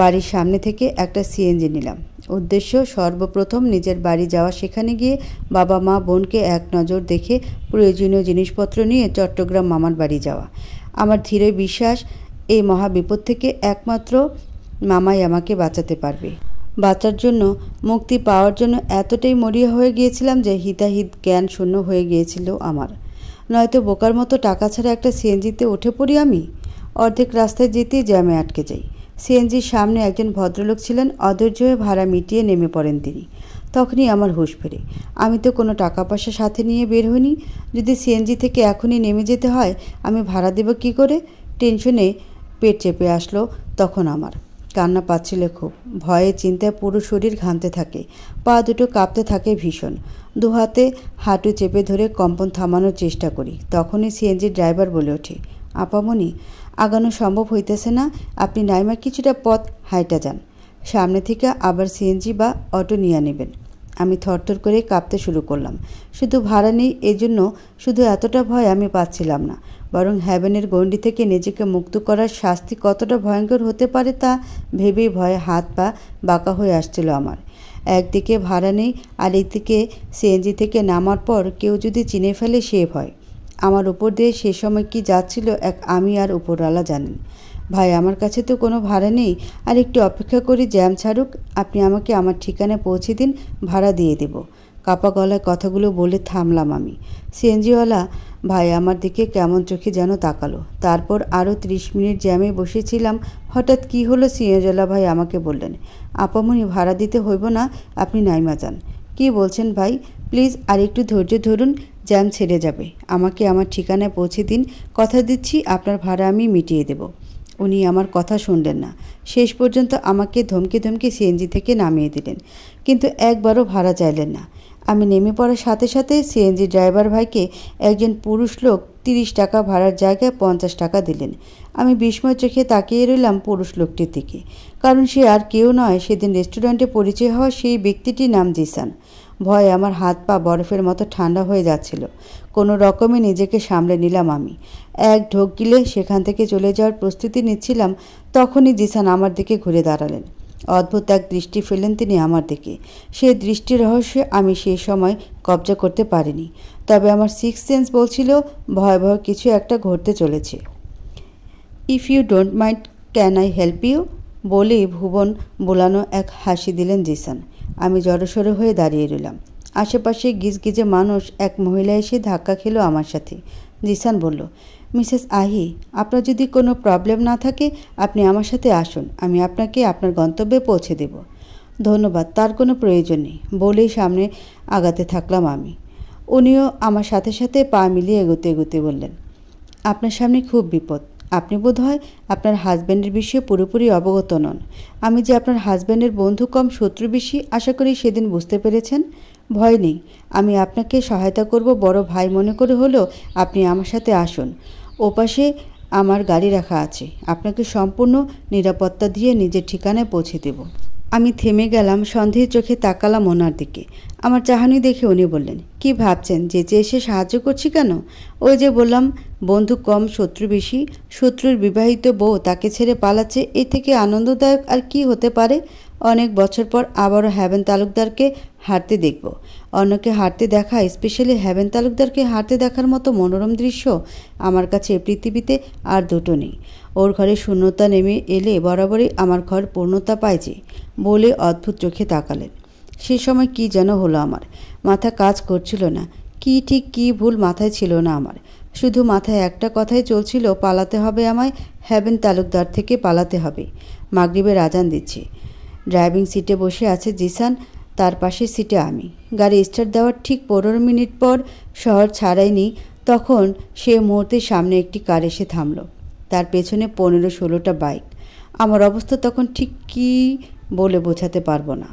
বাড়ির সামনে থেকে একটা সিএনজি নিলাম উদ্দেশ্য সর্বপ্রথম নিজের বাড়ি যাওয়া সেখানে গিয়ে বাবা মা বোনকে এক নজর দেখে প্রয়োজনীয় জিনিসপত্র নিয়ে চট্টগ্রাম মামার বাড়ি যাওয়া আমার ধীরে বিশ্বাস এই মহাবিপদ থেকে একমাত্র মামাই আমাকে বাঁচাতে পারবে বাঁচার জন্য মুক্তি পাওয়ার জন্য এতটাই মরিয়া হয়ে গিয়েছিলাম যে হিতাহিত জ্ঞান শূন্য হয়ে গিয়েছিল আমার নয়তো বোকার মতো টাকা ছাড়া একটা সিএনজিতে উঠে পড়ি আমি অর্ধেক রাস্তায় যেতেই জ্যামে আটকে যাই সিএনজির সামনে একজন ভদ্রলোক ছিলেন অধৈর্য হয়ে ভাড়া মিটিয়ে নেমে পড়েন তিনি তখনই আমার হুঁশ ফেরে আমি তো কোনো টাকা পয়সা সাথে নিয়ে বের হইনি যদি সিএনজি থেকে এখনই নেমে যেতে হয় আমি ভাড়া দেব কি করে টেনশনে পেট চেপে আসলো তখন আমার কান্না পাচ্ছিল খুব ভয়ে চিন্তায় পুরো শরীর ঘামতে থাকে পা দুটো কাঁপতে থাকে ভীষণ দু হাতে হাঁটু চেপে ধরে কম্পন থামানোর চেষ্টা করি তখনই সিএনজি ড্রাইভার বলে ওঠে আপামনি আগানো সম্ভব হইতেছে না আপনি নাইমার কিছুটা পথ হাইটা যান সামনে থেকে আবার সিএনজি বা অটো নিয়ে নেবেন আমি থরথর করে কাঁপতে শুরু করলাম শুধু ভাড়া নেই এজন্য শুধু এতটা ভয় আমি পাচ্ছিলাম না বরং হ্যাভেনের গণ্ডি থেকে নিজেকে মুক্ত করার শাস্তি কতটা ভয়ঙ্কর হতে পারে তা ভেবেই ভয়ে হাত পা বাঁকা হয়ে আসছিল আমার একদিকে ভাড়া নেই আর একদিকে সিএনজি থেকে নামার পর কেউ যদি চিনে ফেলে সে ভয় আমার উপর দিয়ে সে সময় কি যাচ্ছিল এক আমি আর উপরওয়ালা জানেন ভাই আমার কাছে তো কোনো ভাড়া নেই আর একটু অপেক্ষা করি জ্যাম ছাড়ুক আপনি আমাকে আমার ঠিকানায় পৌঁছে দিন ভাড়া দিয়ে দেব কাপা গলায় কথাগুলো বলে থামলাম আমি সিএনজিওয়ালা ভাই আমার দিকে কেমন চোখে যেন তাকালো তারপর আরও ত্রিশ মিনিট জ্যামে বসেছিলাম হঠাৎ কি হলো সিএনজিওয়ালা ভাই আমাকে বললেন আপামনি ভাড়া দিতে হইব না আপনি নাইমা যান কি বলছেন ভাই প্লিজ আর একটু ধৈর্য ধরুন জ্যাম ছেড়ে যাবে আমাকে আমার ঠিকানায় পৌঁছে দিন কথা দিচ্ছি আপনার ভাড়া আমি মিটিয়ে দেব উনি আমার কথা শুনলেন না শেষ পর্যন্ত আমাকে ধমকে ধমকে সিএনজি থেকে নামিয়ে দিলেন কিন্তু একবারও ভাড়া চাইলেন না আমি নেমে পড়ার সাথে সাথে সিএনজি ড্রাইভার ভাইকে একজন পুরুষ লোক তিরিশ টাকা ভাড়ার জায়গায় পঞ্চাশ টাকা দিলেন আমি বিস্ময় চোখে তাকিয়ে রইলাম পুরুষ লোকটির দিকে কারণ সে আর কেউ নয় সেদিন রেস্টুরেন্টে পরিচয় হওয়া সেই ব্যক্তিটির নাম জিসান ভয়ে আমার হাত পা বরফের মতো ঠান্ডা হয়ে যাচ্ছিল কোনো রকমে নিজেকে সামলে নিলাম আমি এক ঢোক গিলে সেখান থেকে চলে যাওয়ার প্রস্তুতি নিচ্ছিলাম তখনই জিসান আমার দিকে ঘুরে দাঁড়ালেন অদ্ভুত এক দৃষ্টি ফেলেন তিনি আমার দিকে সে দৃষ্টি রহস্য আমি সেই সময় কবজা করতে পারিনি তবে আমার সিক্স সেন্স বলছিল ভয় ভয় কিছু একটা ঘটতে চলেছে if you don't mind can I help you বলেই ভুবন বোলানো এক হাসি দিলেন জিসান আমি জড়সড়ো হয়ে দাঁড়িয়ে রইলাম আশেপাশে গিজগিজে মানুষ এক মহিলা এসে ধাক্কা খেলো আমার সাথে জিসান বলল মিসেস আহি আপনার যদি কোনো প্রবলেম না থাকে আপনি আমার সাথে আসুন আমি আপনাকে আপনার গন্তব্যে পৌঁছে দেব ধন্যবাদ তার কোনো প্রয়োজন নেই বলেই সামনে আগাতে থাকলাম আমি উনিও আমার সাথে সাথে পা মিলিয়ে এগোতে এগোতে বললেন আপনার সামনে খুব বিপদ আপনি বোধ হয় আপনার হাজব্যান্ডের বিষয়ে পুরোপুরি অবগত নন আমি যে আপনার হাজব্যান্ডের বন্ধু কম শত্রু বেশি আশা করি সেদিন বুঝতে পেরেছেন ভয় নেই আমি আপনাকে সহায়তা করব বড় ভাই মনে করে হলেও আপনি আমার সাথে আসুন ওপাশে আমার গাড়ি রাখা আছে আপনাকে সম্পূর্ণ নিরাপত্তা দিয়ে নিজের ঠিকানায় পৌঁছে দেব আমি থেমে গেলাম সন্দেহের চোখে তাকালাম ওনার দিকে আমার চাহানি দেখে উনি বললেন কি ভাবছেন যে যে এসে সাহায্য করছি কেন ওই যে বললাম বন্ধু কম শত্রু বেশি শত্রুর বিবাহিত বউ তাকে ছেড়ে পালাচ্ছে এ থেকে আনন্দদায়ক আর কি হতে পারে অনেক বছর পর আবারও হ্যাভেন তালুকদারকে হারতে দেখব অন্যকে হাঁটতে দেখা স্পেশালি হ্যাভেন তালুকদারকে হাঁটতে দেখার মতো মনোরম দৃশ্য আমার কাছে পৃথিবীতে আর দুটো নেই ওর ঘরে শূন্যতা নেমে এলে বরাবরই আমার ঘর পূর্ণতা পায় যে বলে অদ্ভুত চোখে তাকালেন সে সময় কি যেন হলো আমার মাথা কাজ করছিল না কি ঠিক কি ভুল মাথায় ছিল না আমার শুধু মাথায় একটা কথাই চলছিল পালাতে হবে আমায় হ্যাভেন তালুকদার থেকে পালাতে হবে মাগরীবের আজান দিচ্ছে ড্রাইভিং সিটে বসে আছে জিসান তার পাশে সিটে আমি গাড়ি স্টার্ট দেওয়ার ঠিক পনেরো মিনিট পর শহর ছাড়াইনি তখন সে মুহূর্তে সামনে একটি কার এসে থামল তার পেছনে পনেরো ষোলোটা বাইক আমার অবস্থা তখন ঠিক কী বলে বোঝাতে পারবো না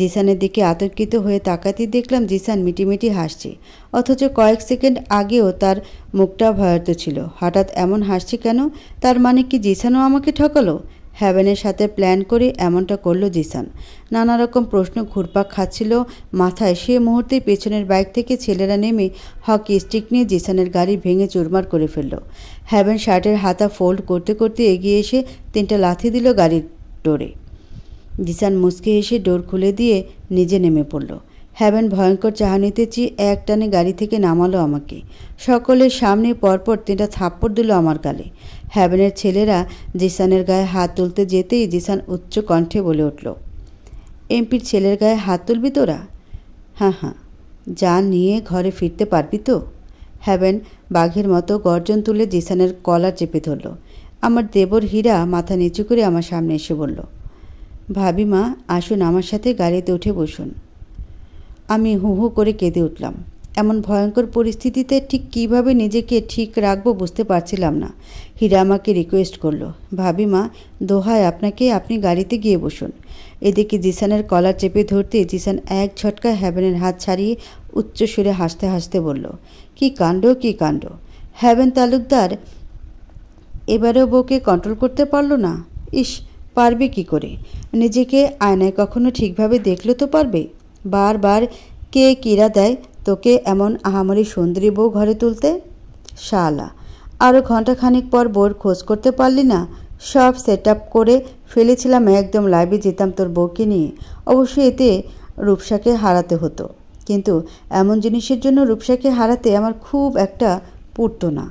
জিসানের দিকে আতঙ্কিত হয়ে তাকাতে দেখলাম জিসান মিটিমিটি হাসছে অথচ কয়েক সেকেন্ড আগেও তার মুখটা ভয়ার্ত ছিল হঠাৎ এমন হাসছে কেন তার মানে কি জিসানও আমাকে ঠকালো হ্যাভেনের সাথে প্ল্যান করে এমনটা করল জিসান নানা রকম প্রশ্ন ঘুরপাক খাচ্ছিল মাথায় সে মুহূর্তেই পেছনের বাইক থেকে ছেলেরা নেমে হকি স্টিক নিয়ে জিসানের গাড়ি ভেঙে চুরমার করে ফেলল হ্যাভেন শার্টের হাতা ফোল্ড করতে করতে এগিয়ে এসে তিনটা লাথি দিল গাড়ির ডোরে জিসান মুচকে এসে ডোর খুলে দিয়ে নিজে নেমে পড়ল হ্যাভেন ভয়ঙ্কর চাহানিতে চেয়ে এক টানে গাড়ি থেকে নামালো আমাকে সকলের সামনে পরপর তিনটা থাপ্পড় দিল আমার গালে হ্যাভেনের ছেলেরা জিসানের গায়ে হাত তুলতে যেতেই জিসান উচ্চ কণ্ঠে বলে উঠল এমপির ছেলের গায়ে হাত তুলবি তোরা হ্যাঁ হ্যাঁ যা নিয়ে ঘরে ফিরতে পারবি তো হ্যাভেন বাঘের মতো গর্জন তুলে জিসানের কলার চেপে ধরল আমার দেবর হীরা মাথা নিচু করে আমার সামনে এসে বলল ভাবি মা আসুন আমার সাথে গাড়িতে উঠে বসুন আমি হু হু করে কেঁদে উঠলাম এমন ভয়ঙ্কর পরিস্থিতিতে ঠিক কিভাবে নিজেকে ঠিক রাখবো বুঝতে পারছিলাম না হীরা আমাকে রিকোয়েস্ট করলো ভাবি মা দোহায় আপনাকে আপনি গাড়িতে গিয়ে বসুন এদিকে জিসানের কলার চেপে ধরতে জিসান এক ঝটকা হ্যাভেনের হাত ছাড়িয়ে উচ্চ সুরে হাসতে হাসতে বলল কি কাণ্ড কি কাণ্ড হ্যাভেন তালুকদার এবারেও বউকে কন্ট্রোল করতে পারল না ইস পারবে কি করে নিজেকে আয়নায় কখনো ঠিকভাবে দেখলে তো পারবে বারবার কে কিরা দেয় তোকে এমন আহামরি সুন্দরী বউ ঘরে তুলতে শালা আরও ঘন্টাখানিক পর বউর খোঁজ করতে পারলি না সব সেট করে ফেলেছিলাম একদম লাইভে যেতাম তোর বউকে নিয়ে অবশ্যই এতে রূপসাকে হারাতে হতো কিন্তু এমন জিনিসের জন্য রূপসাকে হারাতে আমার খুব একটা পুরত না